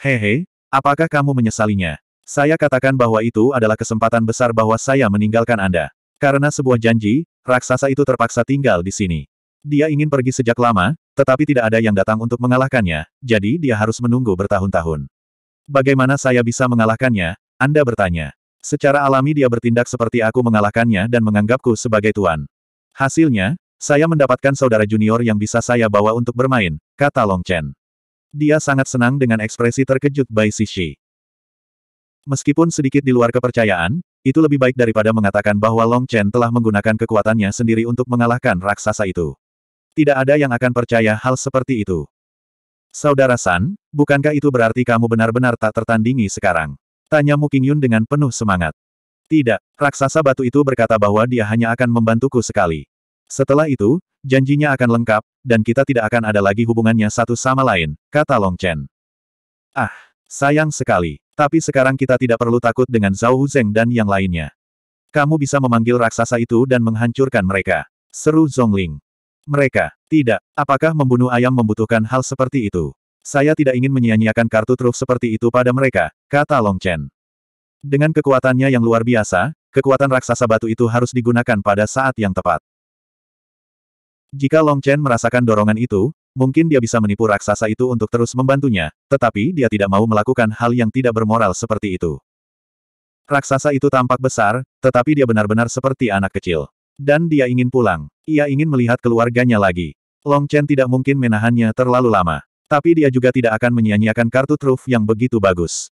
Hehe, apakah kamu menyesalinya? Saya katakan bahwa itu adalah kesempatan besar bahwa saya meninggalkan Anda. Karena sebuah janji, raksasa itu terpaksa tinggal di sini. Dia ingin pergi sejak lama, tetapi tidak ada yang datang untuk mengalahkannya, jadi dia harus menunggu bertahun-tahun. Bagaimana saya bisa mengalahkannya? Anda bertanya. Secara alami dia bertindak seperti aku mengalahkannya dan menganggapku sebagai tuan. Hasilnya, saya mendapatkan saudara junior yang bisa saya bawa untuk bermain, kata Long Chen. Dia sangat senang dengan ekspresi terkejut Bai Sishi. Meskipun sedikit di luar kepercayaan, itu lebih baik daripada mengatakan bahwa Long Chen telah menggunakan kekuatannya sendiri untuk mengalahkan raksasa itu. Tidak ada yang akan percaya hal seperti itu. Saudara San, bukankah itu berarti kamu benar-benar tak tertandingi sekarang? Tanya Mu Yun dengan penuh semangat. Tidak, raksasa batu itu berkata bahwa dia hanya akan membantuku sekali. Setelah itu, janjinya akan lengkap, dan kita tidak akan ada lagi hubungannya satu sama lain, kata Long Chen. Ah, Sayang sekali. Tapi sekarang kita tidak perlu takut dengan Zhao Zeng dan yang lainnya. Kamu bisa memanggil raksasa itu dan menghancurkan mereka. Seru Zhongling. Mereka. Tidak. Apakah membunuh ayam membutuhkan hal seperti itu? Saya tidak ingin menyia-nyiakan kartu truf seperti itu pada mereka, kata Long Chen. Dengan kekuatannya yang luar biasa, kekuatan raksasa batu itu harus digunakan pada saat yang tepat. Jika Long Chen merasakan dorongan itu, Mungkin dia bisa menipu raksasa itu untuk terus membantunya, tetapi dia tidak mau melakukan hal yang tidak bermoral seperti itu. Raksasa itu tampak besar, tetapi dia benar-benar seperti anak kecil. Dan dia ingin pulang. Ia ingin melihat keluarganya lagi. Long Chen tidak mungkin menahannya terlalu lama. Tapi dia juga tidak akan menyia-nyiakan kartu truf yang begitu bagus.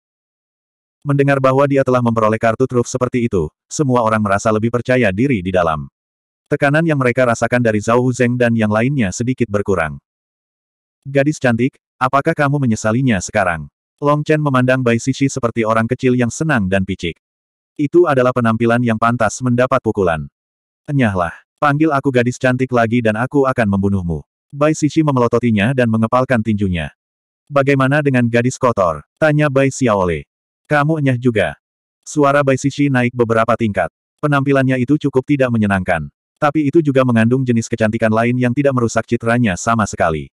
Mendengar bahwa dia telah memperoleh kartu truf seperti itu, semua orang merasa lebih percaya diri di dalam. Tekanan yang mereka rasakan dari Zhao Huzeng dan yang lainnya sedikit berkurang. Gadis cantik, apakah kamu menyesalinya sekarang? Long Chen memandang Bai Sisi seperti orang kecil yang senang dan picik. Itu adalah penampilan yang pantas mendapat pukulan. Enyahlah, panggil aku gadis cantik lagi dan aku akan membunuhmu. Bai Sisi memelototinya dan mengepalkan tinjunya. Bagaimana dengan gadis kotor? Tanya Bai Xiaole. Kamu enyah juga. Suara Bai Sisi naik beberapa tingkat. Penampilannya itu cukup tidak menyenangkan. Tapi itu juga mengandung jenis kecantikan lain yang tidak merusak citranya sama sekali.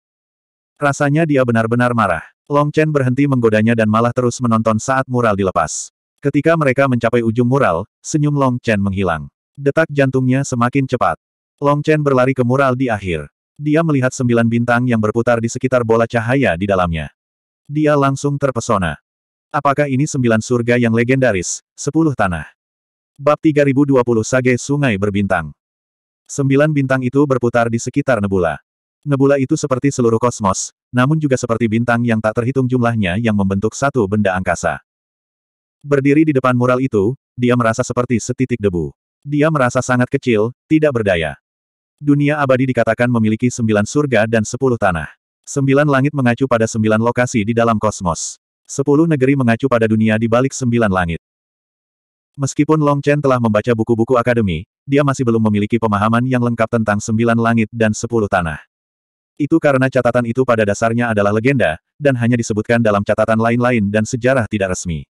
Rasanya dia benar-benar marah. Long Chen berhenti menggodanya dan malah terus menonton saat mural dilepas. Ketika mereka mencapai ujung mural, senyum Long Chen menghilang. Detak jantungnya semakin cepat. Long Chen berlari ke mural di akhir. Dia melihat sembilan bintang yang berputar di sekitar bola cahaya di dalamnya. Dia langsung terpesona. Apakah ini sembilan surga yang legendaris, sepuluh tanah? Bab 3020 Sage Sungai Berbintang Sembilan bintang itu berputar di sekitar nebula. Nebula itu seperti seluruh kosmos, namun juga seperti bintang yang tak terhitung jumlahnya yang membentuk satu benda angkasa. Berdiri di depan mural itu, dia merasa seperti setitik debu. Dia merasa sangat kecil, tidak berdaya. Dunia abadi dikatakan memiliki sembilan surga dan sepuluh tanah. Sembilan langit mengacu pada sembilan lokasi di dalam kosmos. Sepuluh negeri mengacu pada dunia di balik sembilan langit. Meskipun Long Chen telah membaca buku-buku akademi, dia masih belum memiliki pemahaman yang lengkap tentang sembilan langit dan sepuluh tanah. Itu karena catatan itu pada dasarnya adalah legenda, dan hanya disebutkan dalam catatan lain-lain dan sejarah tidak resmi.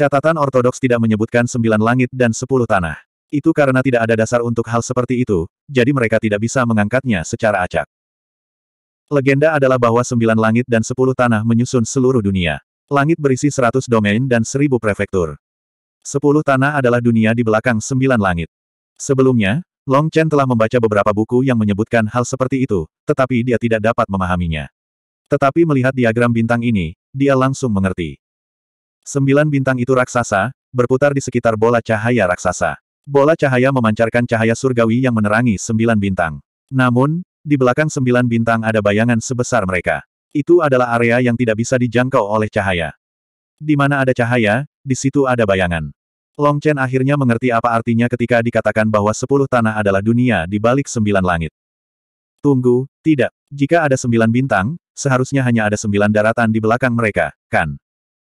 Catatan ortodoks tidak menyebutkan sembilan langit dan sepuluh tanah. Itu karena tidak ada dasar untuk hal seperti itu, jadi mereka tidak bisa mengangkatnya secara acak. Legenda adalah bahwa sembilan langit dan sepuluh tanah menyusun seluruh dunia. Langit berisi seratus domain dan seribu prefektur. Sepuluh tanah adalah dunia di belakang sembilan langit. Sebelumnya, Long Chen telah membaca beberapa buku yang menyebutkan hal seperti itu, tetapi dia tidak dapat memahaminya. Tetapi melihat diagram bintang ini, dia langsung mengerti. Sembilan bintang itu raksasa, berputar di sekitar bola cahaya raksasa. Bola cahaya memancarkan cahaya surgawi yang menerangi sembilan bintang. Namun, di belakang sembilan bintang ada bayangan sebesar mereka. Itu adalah area yang tidak bisa dijangkau oleh cahaya. Di mana ada cahaya, di situ ada bayangan. Long Chen akhirnya mengerti apa artinya ketika dikatakan bahwa sepuluh tanah adalah dunia di balik sembilan langit. Tunggu, tidak. Jika ada sembilan bintang, seharusnya hanya ada sembilan daratan di belakang mereka, kan?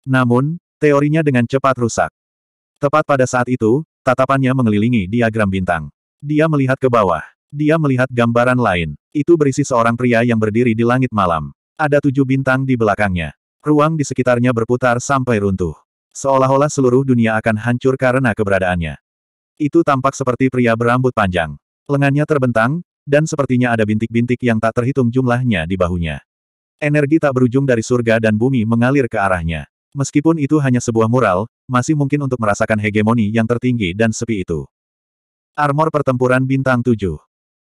Namun, teorinya dengan cepat rusak. Tepat pada saat itu, tatapannya mengelilingi diagram bintang. Dia melihat ke bawah. Dia melihat gambaran lain. Itu berisi seorang pria yang berdiri di langit malam. Ada tujuh bintang di belakangnya. Ruang di sekitarnya berputar sampai runtuh. Seolah-olah seluruh dunia akan hancur karena keberadaannya. Itu tampak seperti pria berambut panjang. Lengannya terbentang, dan sepertinya ada bintik-bintik yang tak terhitung jumlahnya di bahunya. Energi tak berujung dari surga dan bumi mengalir ke arahnya. Meskipun itu hanya sebuah mural, masih mungkin untuk merasakan hegemoni yang tertinggi dan sepi itu. Armor pertempuran bintang 7.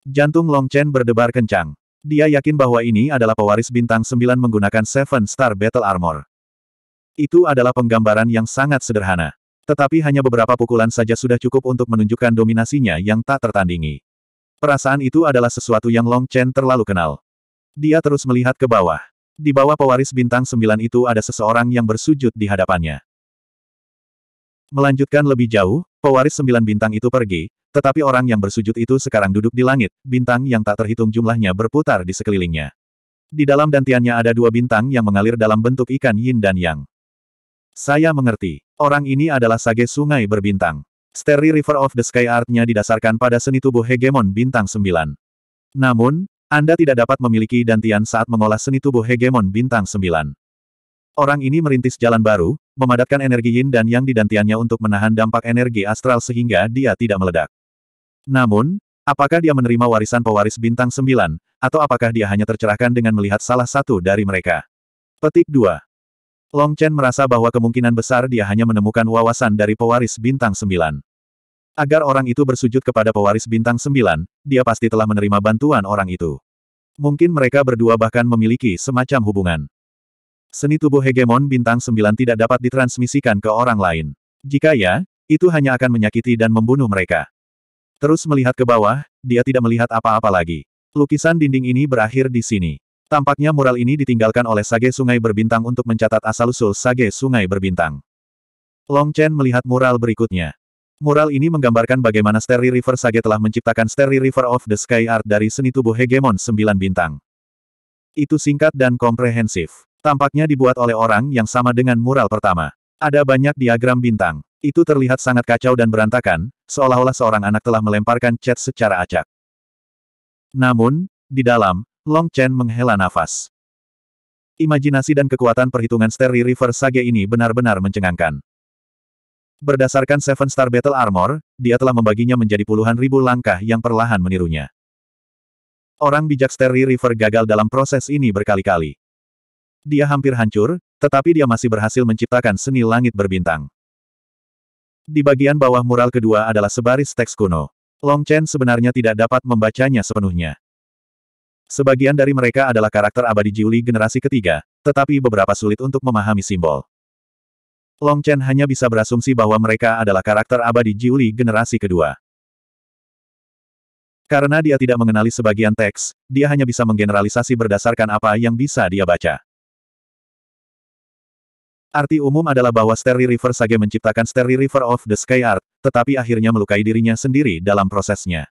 Jantung Long Chen berdebar kencang. Dia yakin bahwa ini adalah pewaris bintang 9 menggunakan Seven Star Battle Armor. Itu adalah penggambaran yang sangat sederhana. Tetapi hanya beberapa pukulan saja sudah cukup untuk menunjukkan dominasinya yang tak tertandingi. Perasaan itu adalah sesuatu yang Long Chen terlalu kenal. Dia terus melihat ke bawah. Di bawah pewaris bintang sembilan itu ada seseorang yang bersujud di hadapannya. Melanjutkan lebih jauh, pewaris sembilan bintang itu pergi, tetapi orang yang bersujud itu sekarang duduk di langit, bintang yang tak terhitung jumlahnya berputar di sekelilingnya. Di dalam dantiannya ada dua bintang yang mengalir dalam bentuk ikan yin dan yang. Saya mengerti. Orang ini adalah sage sungai berbintang. Sterry River of the Sky artnya didasarkan pada seni tubuh hegemon bintang 9. Namun, Anda tidak dapat memiliki dantian saat mengolah seni tubuh hegemon bintang 9. Orang ini merintis jalan baru, memadatkan energi yin dan yang di dantiannya untuk menahan dampak energi astral sehingga dia tidak meledak. Namun, apakah dia menerima warisan pewaris bintang 9, atau apakah dia hanya tercerahkan dengan melihat salah satu dari mereka? Petik 2. Long Chen merasa bahwa kemungkinan besar dia hanya menemukan wawasan dari pewaris bintang sembilan. Agar orang itu bersujud kepada pewaris bintang sembilan, dia pasti telah menerima bantuan orang itu. Mungkin mereka berdua bahkan memiliki semacam hubungan. Seni tubuh hegemon bintang sembilan tidak dapat ditransmisikan ke orang lain. Jika ya, itu hanya akan menyakiti dan membunuh mereka. Terus melihat ke bawah, dia tidak melihat apa-apa lagi. Lukisan dinding ini berakhir di sini. Tampaknya mural ini ditinggalkan oleh Sage Sungai Berbintang untuk mencatat asal-usul Sage Sungai Berbintang. Long Chen melihat mural berikutnya. Mural ini menggambarkan bagaimana Sterry River Sage telah menciptakan Sterry River of the Sky Art dari seni tubuh hegemon sembilan bintang. Itu singkat dan komprehensif. Tampaknya dibuat oleh orang yang sama dengan mural pertama. Ada banyak diagram bintang. Itu terlihat sangat kacau dan berantakan, seolah-olah seorang anak telah melemparkan cat secara acak. Namun, di dalam, Long Chen menghela nafas. Imajinasi dan kekuatan perhitungan Sterry River Sage ini benar-benar mencengangkan. Berdasarkan Seven Star Battle Armor, dia telah membaginya menjadi puluhan ribu langkah yang perlahan menirunya. Orang bijak Sterry River gagal dalam proses ini berkali-kali. Dia hampir hancur, tetapi dia masih berhasil menciptakan seni langit berbintang. Di bagian bawah mural kedua adalah sebaris teks kuno. Long Chen sebenarnya tidak dapat membacanya sepenuhnya. Sebagian dari mereka adalah karakter abadi Jiuli generasi ketiga, tetapi beberapa sulit untuk memahami simbol. Long Chen hanya bisa berasumsi bahwa mereka adalah karakter abadi Jiuli generasi kedua. Karena dia tidak mengenali sebagian teks, dia hanya bisa menggeneralisasi berdasarkan apa yang bisa dia baca. Arti umum adalah bahwa Sterry River Sage menciptakan Sterry River of the Sky Art, tetapi akhirnya melukai dirinya sendiri dalam prosesnya.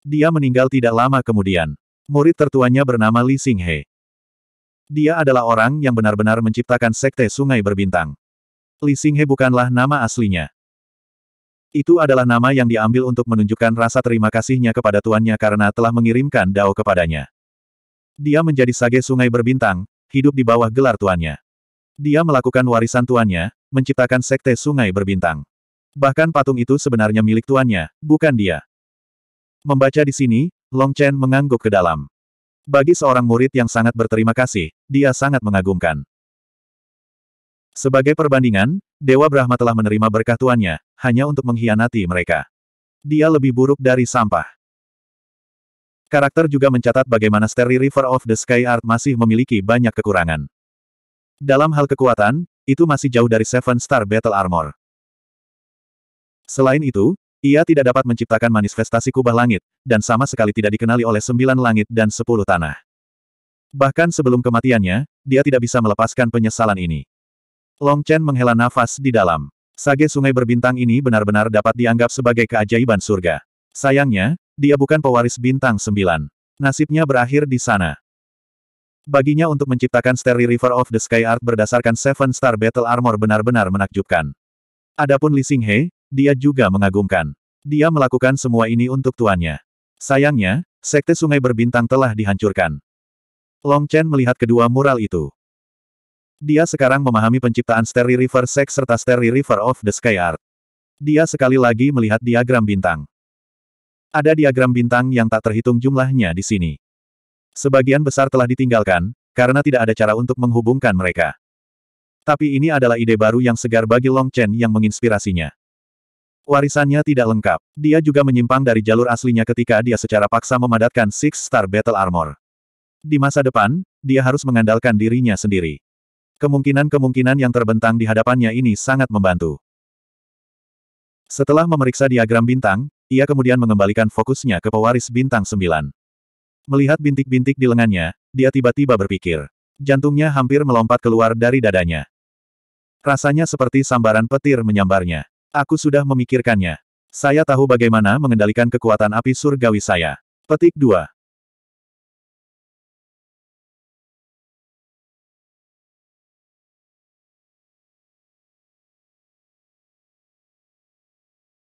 Dia meninggal tidak lama kemudian. Murid tertuanya bernama Li Xinghe. Dia adalah orang yang benar-benar menciptakan sekte sungai berbintang. Li Xinghe bukanlah nama aslinya. Itu adalah nama yang diambil untuk menunjukkan rasa terima kasihnya kepada tuannya karena telah mengirimkan Dao kepadanya. Dia menjadi sage sungai berbintang, hidup di bawah gelar tuannya. Dia melakukan warisan tuannya, menciptakan sekte sungai berbintang. Bahkan patung itu sebenarnya milik tuannya, bukan dia. Membaca di sini, Long Chen mengangguk ke dalam. Bagi seorang murid yang sangat berterima kasih, dia sangat mengagumkan. Sebagai perbandingan, Dewa Brahma telah menerima berkah tuannya, hanya untuk mengkhianati mereka. Dia lebih buruk dari sampah. Karakter juga mencatat bagaimana Sterry River of the Sky Art masih memiliki banyak kekurangan. Dalam hal kekuatan, itu masih jauh dari Seven Star Battle Armor. Selain itu, ia tidak dapat menciptakan manifestasi kubah langit, dan sama sekali tidak dikenali oleh sembilan langit dan sepuluh tanah. Bahkan sebelum kematiannya, dia tidak bisa melepaskan penyesalan ini. Long Chen menghela nafas di dalam. Sage sungai berbintang ini benar-benar dapat dianggap sebagai keajaiban surga. Sayangnya, dia bukan pewaris bintang sembilan. Nasibnya berakhir di sana. Baginya untuk menciptakan Starry River of the Sky Art berdasarkan Seven Star Battle Armor benar-benar menakjubkan. Adapun Li Xinghe, dia juga mengagumkan. Dia melakukan semua ini untuk tuannya. Sayangnya, sekte sungai berbintang telah dihancurkan. Long Chen melihat kedua mural itu. Dia sekarang memahami penciptaan Sterry River Sex serta Sterry River of the Sky Art. Dia sekali lagi melihat diagram bintang. Ada diagram bintang yang tak terhitung jumlahnya di sini. Sebagian besar telah ditinggalkan, karena tidak ada cara untuk menghubungkan mereka. Tapi ini adalah ide baru yang segar bagi Long Chen yang menginspirasinya. Warisannya tidak lengkap. Dia juga menyimpang dari jalur aslinya ketika dia secara paksa memadatkan Six Star Battle Armor. Di masa depan, dia harus mengandalkan dirinya sendiri. Kemungkinan-kemungkinan yang terbentang di hadapannya ini sangat membantu. Setelah memeriksa diagram bintang, ia kemudian mengembalikan fokusnya ke pewaris bintang 9. Melihat bintik-bintik di lengannya, dia tiba-tiba berpikir. Jantungnya hampir melompat keluar dari dadanya. Rasanya seperti sambaran petir menyambarnya. Aku sudah memikirkannya. Saya tahu bagaimana mengendalikan kekuatan api surgawi saya. Petik 2.